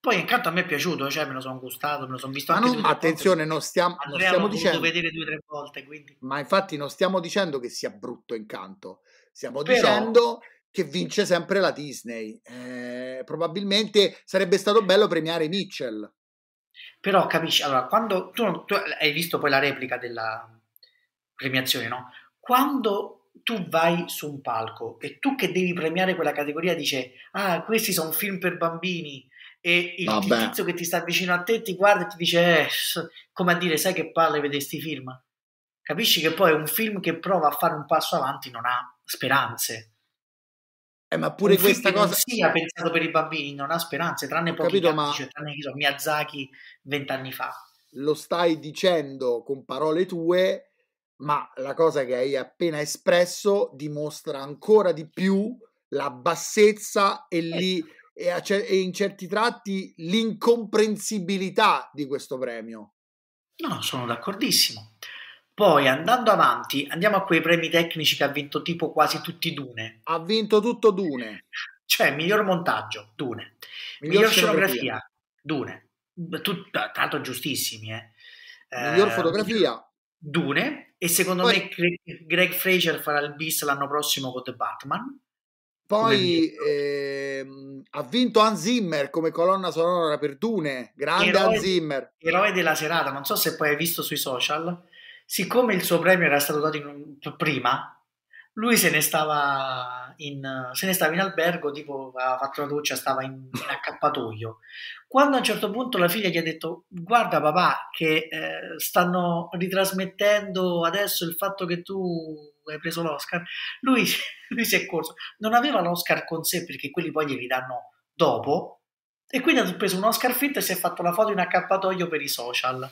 Poi incanto a me è piaciuto, cioè me lo sono gustato, me lo sono visto ma anche non, Attenzione, non stiamo, non stiamo dicendo... vedere due o tre volte, quindi... Ma infatti non stiamo dicendo che sia brutto incanto, stiamo Però... dicendo che vince sempre la Disney. Eh, probabilmente sarebbe stato bello premiare Mitchell. Però capisci, allora, quando tu, tu hai visto poi la replica della premiazione, no? Quando tu vai su un palco e tu che devi premiare quella categoria dice ah questi sono film per bambini e il Vabbè. tizio che ti sta vicino a te ti guarda e ti dice eh, come a dire sai che palle vedesti film capisci che poi un film che prova a fare un passo avanti non ha speranze eh, ma pure un questa cosa sia pensato per i bambini non ha speranze tranne pochi capito, cazzi, ma... cioè, tranne so, Miyazaki vent'anni fa lo stai dicendo con parole tue ma la cosa che hai appena espresso dimostra ancora di più la bassezza e eh. lì e, a, e in certi tratti l'incomprensibilità di questo premio. No, sono d'accordissimo. Poi andando avanti, andiamo a quei premi tecnici che ha vinto tipo quasi tutti Dune. Ha vinto tutto Dune. Cioè, miglior montaggio, Dune. Miglior, miglior scenografia, Dune. Tut- tanto giustissimi, eh. Miglior eh, fotografia, Dune. E secondo Poi... me Greg Fraser farà il bis l'anno prossimo con The Batman. Poi ehm, ha vinto Hans Zimmer come colonna sonora per Dune, grande eroe, Hans Zimmer. Eroe della serata, non so se poi hai visto sui social, siccome il suo premio era stato dato in, prima, lui se ne, stava in, se ne stava in albergo, tipo aveva fatto la doccia, stava in, in accappatoio. Quando a un certo punto la figlia gli ha detto guarda papà che eh, stanno ritrasmettendo adesso il fatto che tu hai preso l'Oscar, lui, lui si è corso, non aveva l'Oscar con sé perché quelli poi glieli danno dopo, e quindi ha preso un Oscar finto e si è fatto la foto in accappatoio per i social.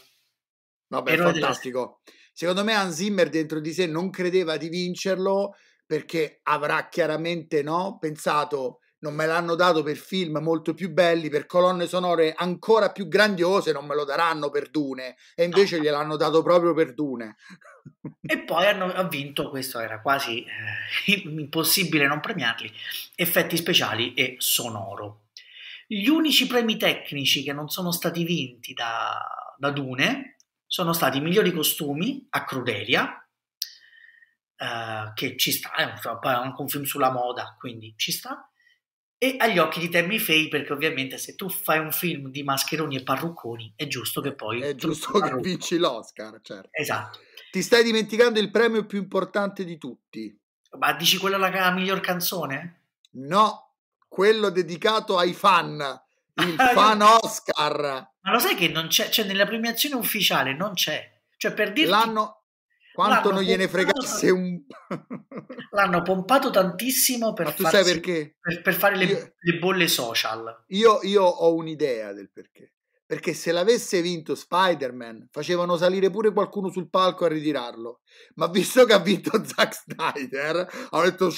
No, beh, Eroe fantastico. Della... Secondo me Hans Zimmer dentro di sé non credeva di vincerlo perché avrà chiaramente no, pensato non me l'hanno dato per film molto più belli, per colonne sonore ancora più grandiose, non me lo daranno per Dune, e invece no. gliel'hanno dato proprio per Dune. E poi hanno, ha vinto, questo era quasi eh, impossibile non premiarli, effetti speciali e sonoro. Gli unici premi tecnici che non sono stati vinti da, da Dune sono stati i migliori costumi a Crudelia, eh, che ci sta, è un, è un film sulla moda, quindi ci sta, e agli occhi di Tammy Fay, perché ovviamente se tu fai un film di mascheroni e parrucconi è giusto che poi è giusto che vinci l'Oscar certo. esatto ti stai dimenticando il premio più importante di tutti ma dici quella la, la miglior canzone? no quello dedicato ai fan il fan Oscar ma lo sai che non c'è cioè nella premiazione ufficiale non c'è cioè per dirti l'hanno quanto l'hanno non gliene fregasse un... l'hanno pompato tantissimo per, farsi, per, per fare le, io, le, bolle social. Io, io ho un'idea del perché. Perché se l'avesse vinto Spider-Man, facevano salire pure qualcuno sul palco a ritirarlo. Ma visto che ha vinto Zack Snyder, hanno detto...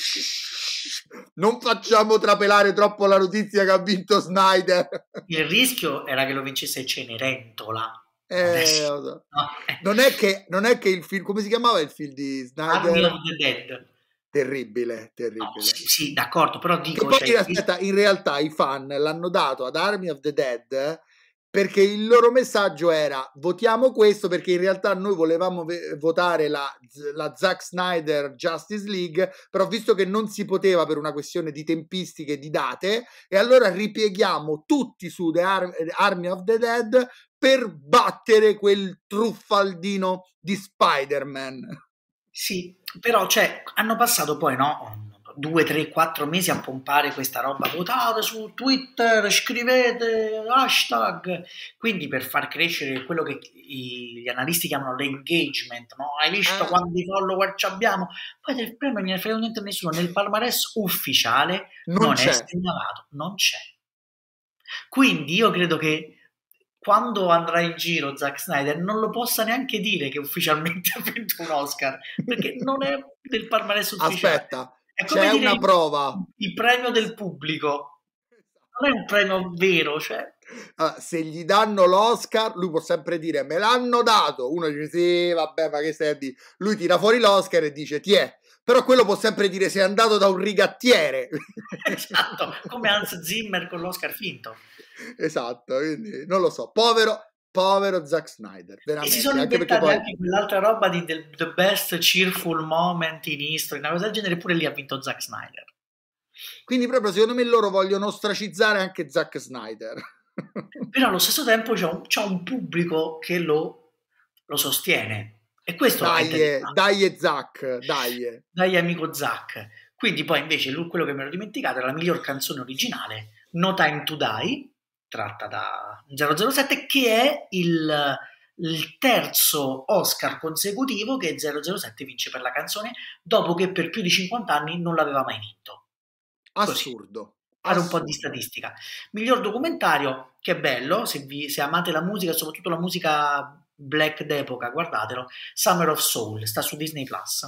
non facciamo trapelare troppo la notizia che ha vinto Snyder. Il rischio era che lo vincesse Cenerentola. Eh, no. Eh. non, è che, non, è che, il film, come si chiamava il film di Snyder? Army the Dead. Terribile, terribile. No, sì, sì, d'accordo, però dico... Che poi, cioè, aspetta, in realtà i fan l'hanno dato ad Army of the Dead perché il loro messaggio era votiamo questo perché in realtà noi volevamo votare la, la, Zack Snyder Justice League, però visto che non si poteva per una questione di tempistiche, di date, e allora ripieghiamo tutti su The Ar- Army of the Dead per battere quel truffaldino di Spider-Man. Sì, però cioè, hanno passato poi no, due, tre, quattro mesi a pompare questa roba, votate su Twitter, scrivete hashtag, quindi per far crescere quello che gli analisti chiamano l'engagement, no? hai visto ah. quanti follower abbiamo, poi del premio non ne frega niente a nessuno, nel palmarès ufficiale non, non è segnalato, non c'è. Quindi io credo che quando andrà in giro Zack Snyder non lo possa neanche dire che ufficialmente ha vinto un Oscar perché non è del palmarès ufficiale. Aspetta, è come C'è dire una prova. Il, il premio del pubblico. Non è un premio vero, cioè. Allora, ah, se gli danno l'Oscar, lui può sempre dire me l'hanno dato. Uno dice sì, vabbè, ma che stai a dire? Lui tira fuori l'Oscar e dice ti è. Però quello può sempre dire sei andato da un rigattiere. esatto, come Hans Zimmer con l'Oscar finto. Esatto, quindi non lo so. Povero, Povero Zack Snyder, veramente. E si sono anche inventati poi... anche quell'altra roba di the, the Best Cheerful Moment in History, una cosa del genere, pure lì ha vinto Zack Snyder. Quindi proprio secondo me loro vogliono ostracizzare anche Zack Snyder. Però allo stesso tempo c'è un, c'è un pubblico che lo, lo, sostiene. E questo dai, eh, dai eh, Zack, dai. Eh. Dai amico Zack. Quindi poi invece quello che mi ero dimenticato era la miglior canzone originale, No Time to Die, tratta da 007, che è il, il terzo Oscar consecutivo che 007 vince per la canzone, dopo che per più di 50 anni non l'aveva mai vinto. Assurdo. Fare un po' di statistica. Miglior documentario, che bello, se, vi, se amate la musica, soprattutto la musica black d'epoca, guardatelo, Summer of Soul, sta su Disney+. Plus.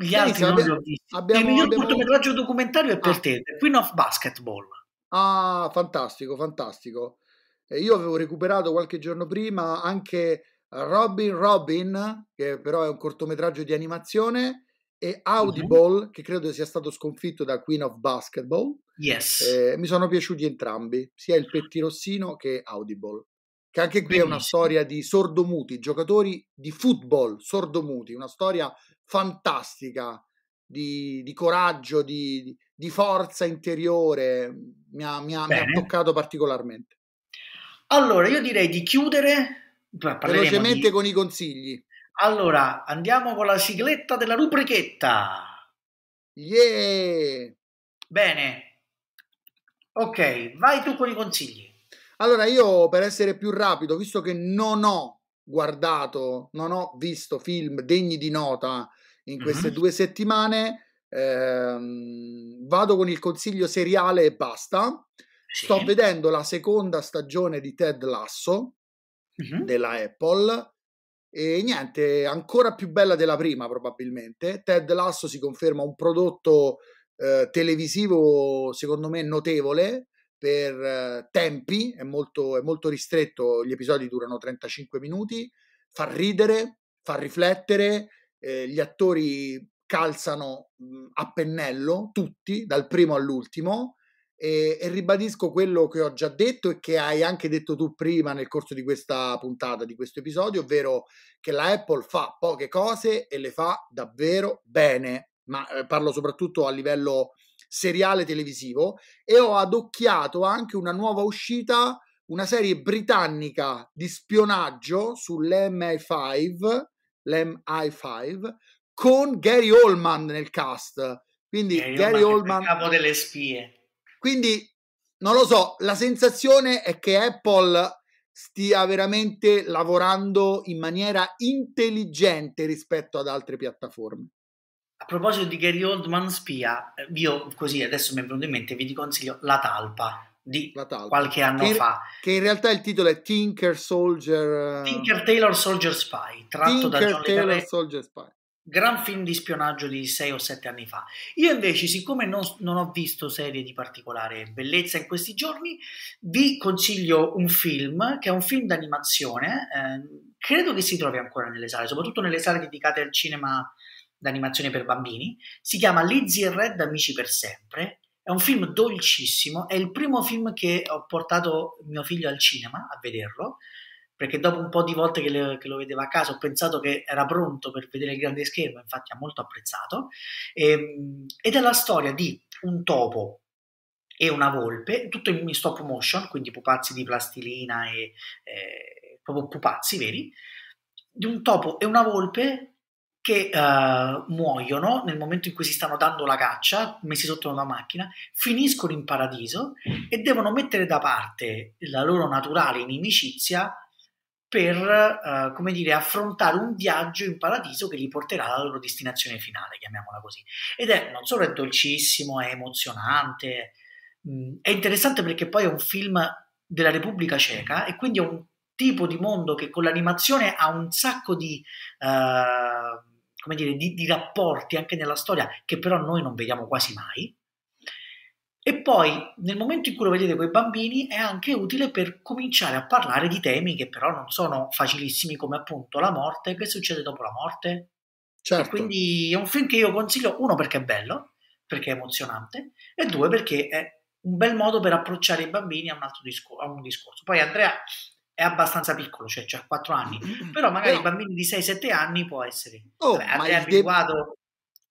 Gli Quindi altri abbiamo, non li ho visti. Abbiamo, il miglior abbiamo... cortometraggio documentario è per ah. te, Queen of Basketball. Ah, fantastico, fantastico. io avevo recuperato qualche giorno prima anche Robin Robin, che però è un cortometraggio di animazione, e Audible, mm-hmm. che credo sia stato sconfitto da Queen of Basketball. Yes. Eh, mi sono piaciuti entrambi, sia il pettirossino che Audible. Che anche qui Benissimo. è una storia di sordomuti, giocatori di football sordomuti, una storia fantastica di, di coraggio, di, di, forza interiore, mhmm, mi ha, mi, ha, mi ha, toccato particolarmente. Allora, io direi di chiudere velocemente di... con i consigli. Allora, andiamo con la sigletta della rubrichetta. Yeah! Bene. Ok, vai tu con i consigli. Allora, io per essere più rapido, visto che non ho guardato, non ho visto film degni di nota in queste mm-hmm. due settimane. Ehm, vado con il consiglio seriale e basta. Sì. Sto vedendo la seconda stagione di Ted Lasso mm-hmm. della Apple. E niente, ancora più bella della prima probabilmente. Ted Lasso si conferma un prodotto eh, televisivo secondo me notevole per eh, tempi, è molto, è molto ristretto, gli episodi durano 35 minuti, fa ridere, fa riflettere, eh, gli attori calzano mh, mm, a pennello, tutti, dal primo all'ultimo, e, e, ribadisco quello che ho già detto e che hai anche detto tu prima nel corso di questa puntata, di questo episodio, ovvero che la Apple fa poche cose e le fa davvero bene, ma eh, parlo soprattutto a livello seriale televisivo e ho adocchiato anche una nuova uscita, una serie britannica di spionaggio sull'MI5 l'MI5, con Gary Oldman nel cast. Quindi Gary, Gary Oldman... Capo delle spie. Quindi, non lo so, la sensazione è che Apple stia veramente lavorando in maniera intelligente rispetto ad altre piattaforme. A proposito di Gary Oldman spia, eh, io così adesso mi è venuto in mente, vi consiglio La Talpa di qualche anno che, fa. Che in realtà il titolo è Tinker Soldier... Eh, Tinker Taylor Soldier Spy, tratto Tinker da John Taylor Legaret, Soldier Spy. Gran film di spionaggio di 6 o 7 anni fa. Io invece, siccome non, non ho visto serie di particolare bellezza in questi giorni, vi consiglio un film, che è un film d'animazione, eh, credo che si trovi ancora nelle sale, soprattutto nelle sale dedicate al cinema d'animazione per bambini, si chiama Lizzie e Red Amici per sempre è un film dolcissimo, è il primo film che ho portato mio figlio al cinema a vederlo, perché dopo un po' di volte che, le, che lo vedeva a casa ho pensato che era pronto per vedere il grande schermo, infatti ha molto apprezzato, e, ehm, ed è la storia di un topo e una volpe, tutto in stop motion, quindi pupazzi di plastilina e eh, proprio pupazzi veri, di un topo e una volpe che uh, muoiono nel momento in cui si stanno dando la caccia, messi sotto una macchina, finiscono in paradiso e devono mettere da parte la loro naturale inimicizia per, uh, come dire, affrontare un viaggio in paradiso che li porterà alla loro destinazione finale, chiamiamola così. Ed è non solo è dolcissimo, è emozionante, mh, mm, è interessante perché poi è un film della Repubblica Ceca e quindi è un tipo di mondo che con l'animazione ha un sacco di... Uh, come dire, di, di rapporti anche nella storia che però noi non vediamo quasi mai. E poi nel momento in cui lo vedete con i bambini è anche utile per cominciare a parlare di temi che però non sono facilissimi come appunto la morte, che succede dopo la morte. Certo. Quindi è un film che io consiglio, uno perché è bello, perché è emozionante, e due perché è un bel modo per approcciare i bambini a un altro discor- a un discorso. Poi Andrea è abbastanza piccolo, cioè ha 4 anni, mm, mm, mm. però magari i bambini di 6-7 anni può essere oh, Vabbè, cioè, è, abituato, deb-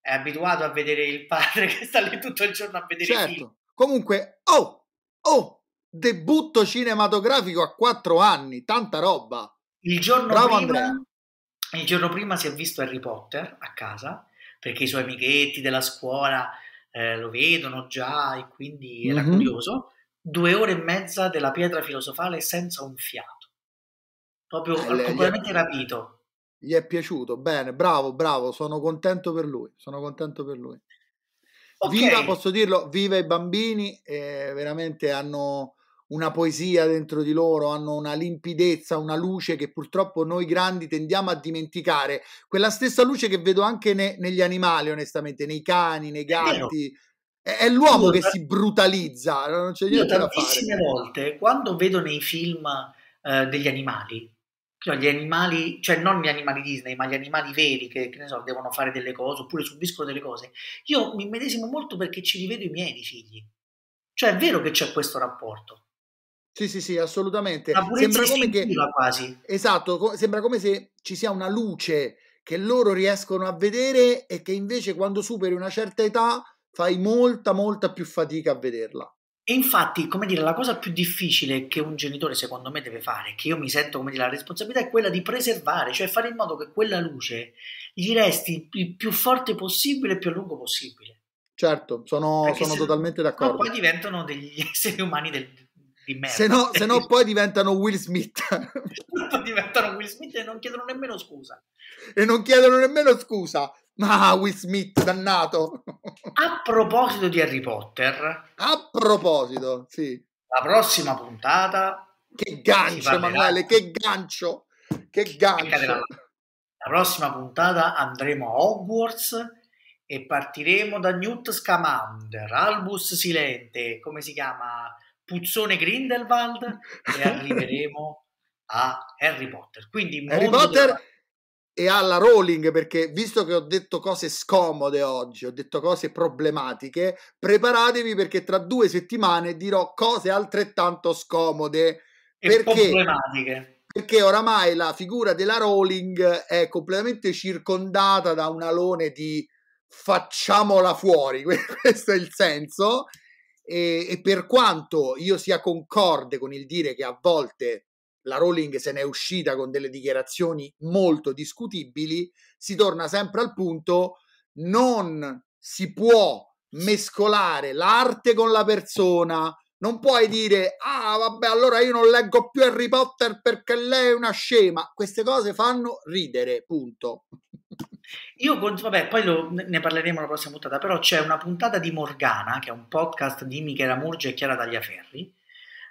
è, abituato, a vedere il padre che sta lì tutto il giorno a vedere certo. Film. Comunque, oh, oh, debutto cinematografico a 4 anni, tanta roba. Il giorno, prima, il giorno prima si è visto Harry Potter a casa perché i suoi amichetti della scuola eh, lo vedono già e quindi era mm-hmm. curioso. Due ore e mezza della pietra filosofale senza un fiato proprio eh, le, completamente è, rapito. Gli è piaciuto, bene, bravo, bravo, sono contento per lui, sono contento per lui. Okay. Viva, posso dirlo, viva i bambini, eh, veramente hanno una poesia dentro di loro, hanno una limpidezza, una luce che purtroppo noi grandi tendiamo a dimenticare. Quella stessa luce che vedo anche ne, negli animali, onestamente, nei cani, nei gatti. È, è l'uomo io, che si brutalizza, non c'è niente da fare. Tantissime volte quando vedo nei film eh, degli animali, cioè, gli animali, cioè non gli animali Disney, ma gli animali veri che, che ne so, devono fare delle cose oppure subiscono delle cose, io mi medesimo molto perché ci rivedo i miei figli. Cioè è vero che c'è questo rapporto. Sì, sì, sì, assolutamente. Sembra come che quasi. Esatto, co- sembra come se ci sia una luce che loro riescono a vedere e che invece quando superi una certa età fai molta molta più fatica a vederla. E infatti, come dire, la cosa più difficile che un genitore secondo me deve fare, che io mi sento come dire la responsabilità, è quella di preservare, cioè fare in modo che quella luce gli resti il più forte possibile e più a lungo possibile. Certo, sono, sono se, totalmente d'accordo. No, poi diventano degli esseri umani del, di merda. Se no, se no poi diventano Will Smith. diventano Will Smith e non chiedono nemmeno scusa. E non chiedono nemmeno scusa. Ah, Will Smith, dannato! A proposito di Harry Potter... A proposito, sì. La prossima puntata... Che gancio, Emanuele, che gancio! Che gancio! La prossima puntata andremo a Hogwarts e partiremo da Newt Scamander, Albus Silente, come si chiama? Puzzone Grindelwald e arriveremo a Harry Potter. Quindi Harry Potter della e alla Rowling perché visto che ho detto cose scomode oggi, ho detto cose problematiche, preparatevi perché tra due settimane dirò cose altrettanto scomode e perché, problematiche. Perché oramai la figura della Rowling è completamente circondata da un alone di facciamola fuori, questo è il senso. E, e per quanto io sia concorde con il dire che a volte la Rowling se n'è uscita con delle dichiarazioni molto discutibili, si torna sempre al punto, non si può mescolare l'arte con la persona, non puoi dire ah vabbè allora io non leggo più Harry Potter perché lei è una scema, queste cose fanno ridere, punto. Io, boh, vabbè, poi lo, ne parleremo la prossima puntata, però c'è una puntata di Morgana, che è un podcast di Michela Murgia e Chiara Tagliaferri,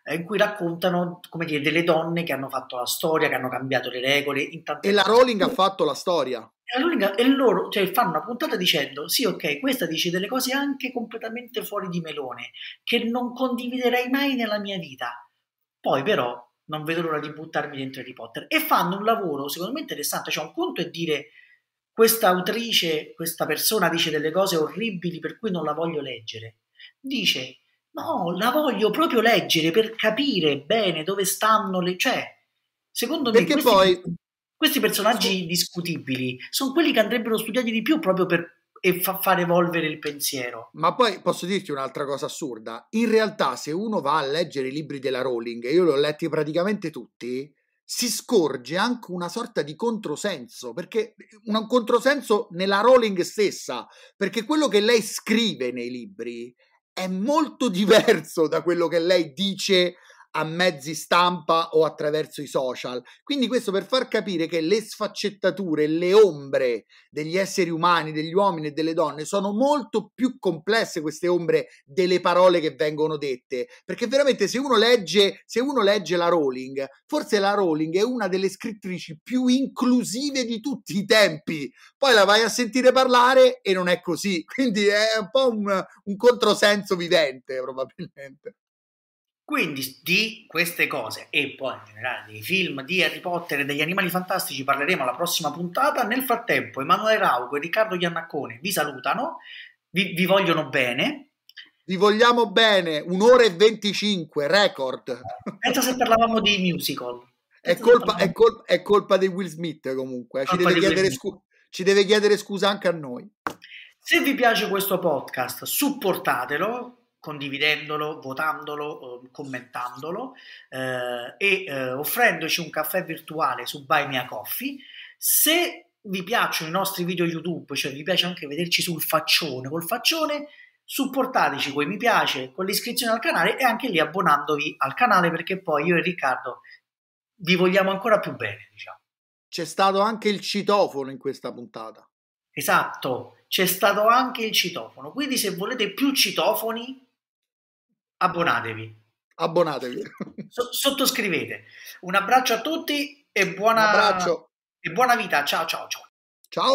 eh, in cui raccontano dire, delle donne che hanno fatto la storia, che hanno cambiato le regole. e la Rowling ha fatto la storia. E, Rowling, e loro cioè, fanno una puntata dicendo: Sì, ok, questa dice delle cose anche completamente fuori di melone, che non condividerei mai nella mia vita. Poi, però, non vedo l'ora di buttarmi dentro Harry Potter. E fanno un lavoro, secondo me, interessante. Cioè, un conto è dire questa autrice, questa persona dice delle cose orribili per cui non la voglio leggere. Dice No, la voglio proprio leggere per capire bene dove stanno le... Cioè, secondo me questi, poi... questi, personaggi sì. discutibili sono quelli che andrebbero studiati di più proprio per e fa far evolvere il pensiero. Ma poi posso dirti un'altra cosa assurda. In realtà se uno va a leggere i libri della Rowling, e io li ho letti praticamente tutti, si scorge anche una sorta di controsenso, perché eh, un controsenso nella Rowling stessa, perché quello che lei scrive nei libri è molto diverso da quello che lei dice a mezzi stampa o attraverso i social. Quindi questo per far capire che le sfaccettature, le ombre degli esseri umani, degli uomini e delle donne sono molto più complesse queste ombre delle parole che vengono dette, perché veramente se uno legge, se uno legge la Rowling, forse la Rowling è una delle scrittrici più inclusive di tutti i tempi. Poi la vai a sentire parlare e non è così, quindi è un po' un, un controsenso vivente probabilmente. Quindi di queste cose e poi in generale dei film di Harry Potter e degli animali fantastici parleremo alla prossima puntata. Nel frattempo Emanuele Rauco e Riccardo Giannaccone vi salutano, vi, vi vogliono bene. Vi vogliamo bene, un'ora e 25, record. Penso se parlavamo di musical. È colpa, è, colpa, è colpa, di Will Smith comunque, ci deve, scu- ci deve chiedere scusa anche a noi. Se vi piace questo podcast supportatelo condividendolo, votandolo, ehm, commentandolo eh, e eh, offrendoci un caffè virtuale su Buy a Coffee. Se vi piacciono i nostri video YouTube, cioè vi piace anche vederci sul faccione, col faccione, supportateci con i mi piace, con l'iscrizione al canale e anche lì abbonandovi al canale perché poi io e Riccardo vi vogliamo ancora più bene, diciamo. C'è stato anche il citofono in questa puntata. Esatto, c'è stato anche il citofono, quindi se volete più citofoni abbonatevi. Abbonatevi. S- sottoscrivete. Un abbraccio a tutti e buona, e buona vita. Ciao ciao ciao. Ciao.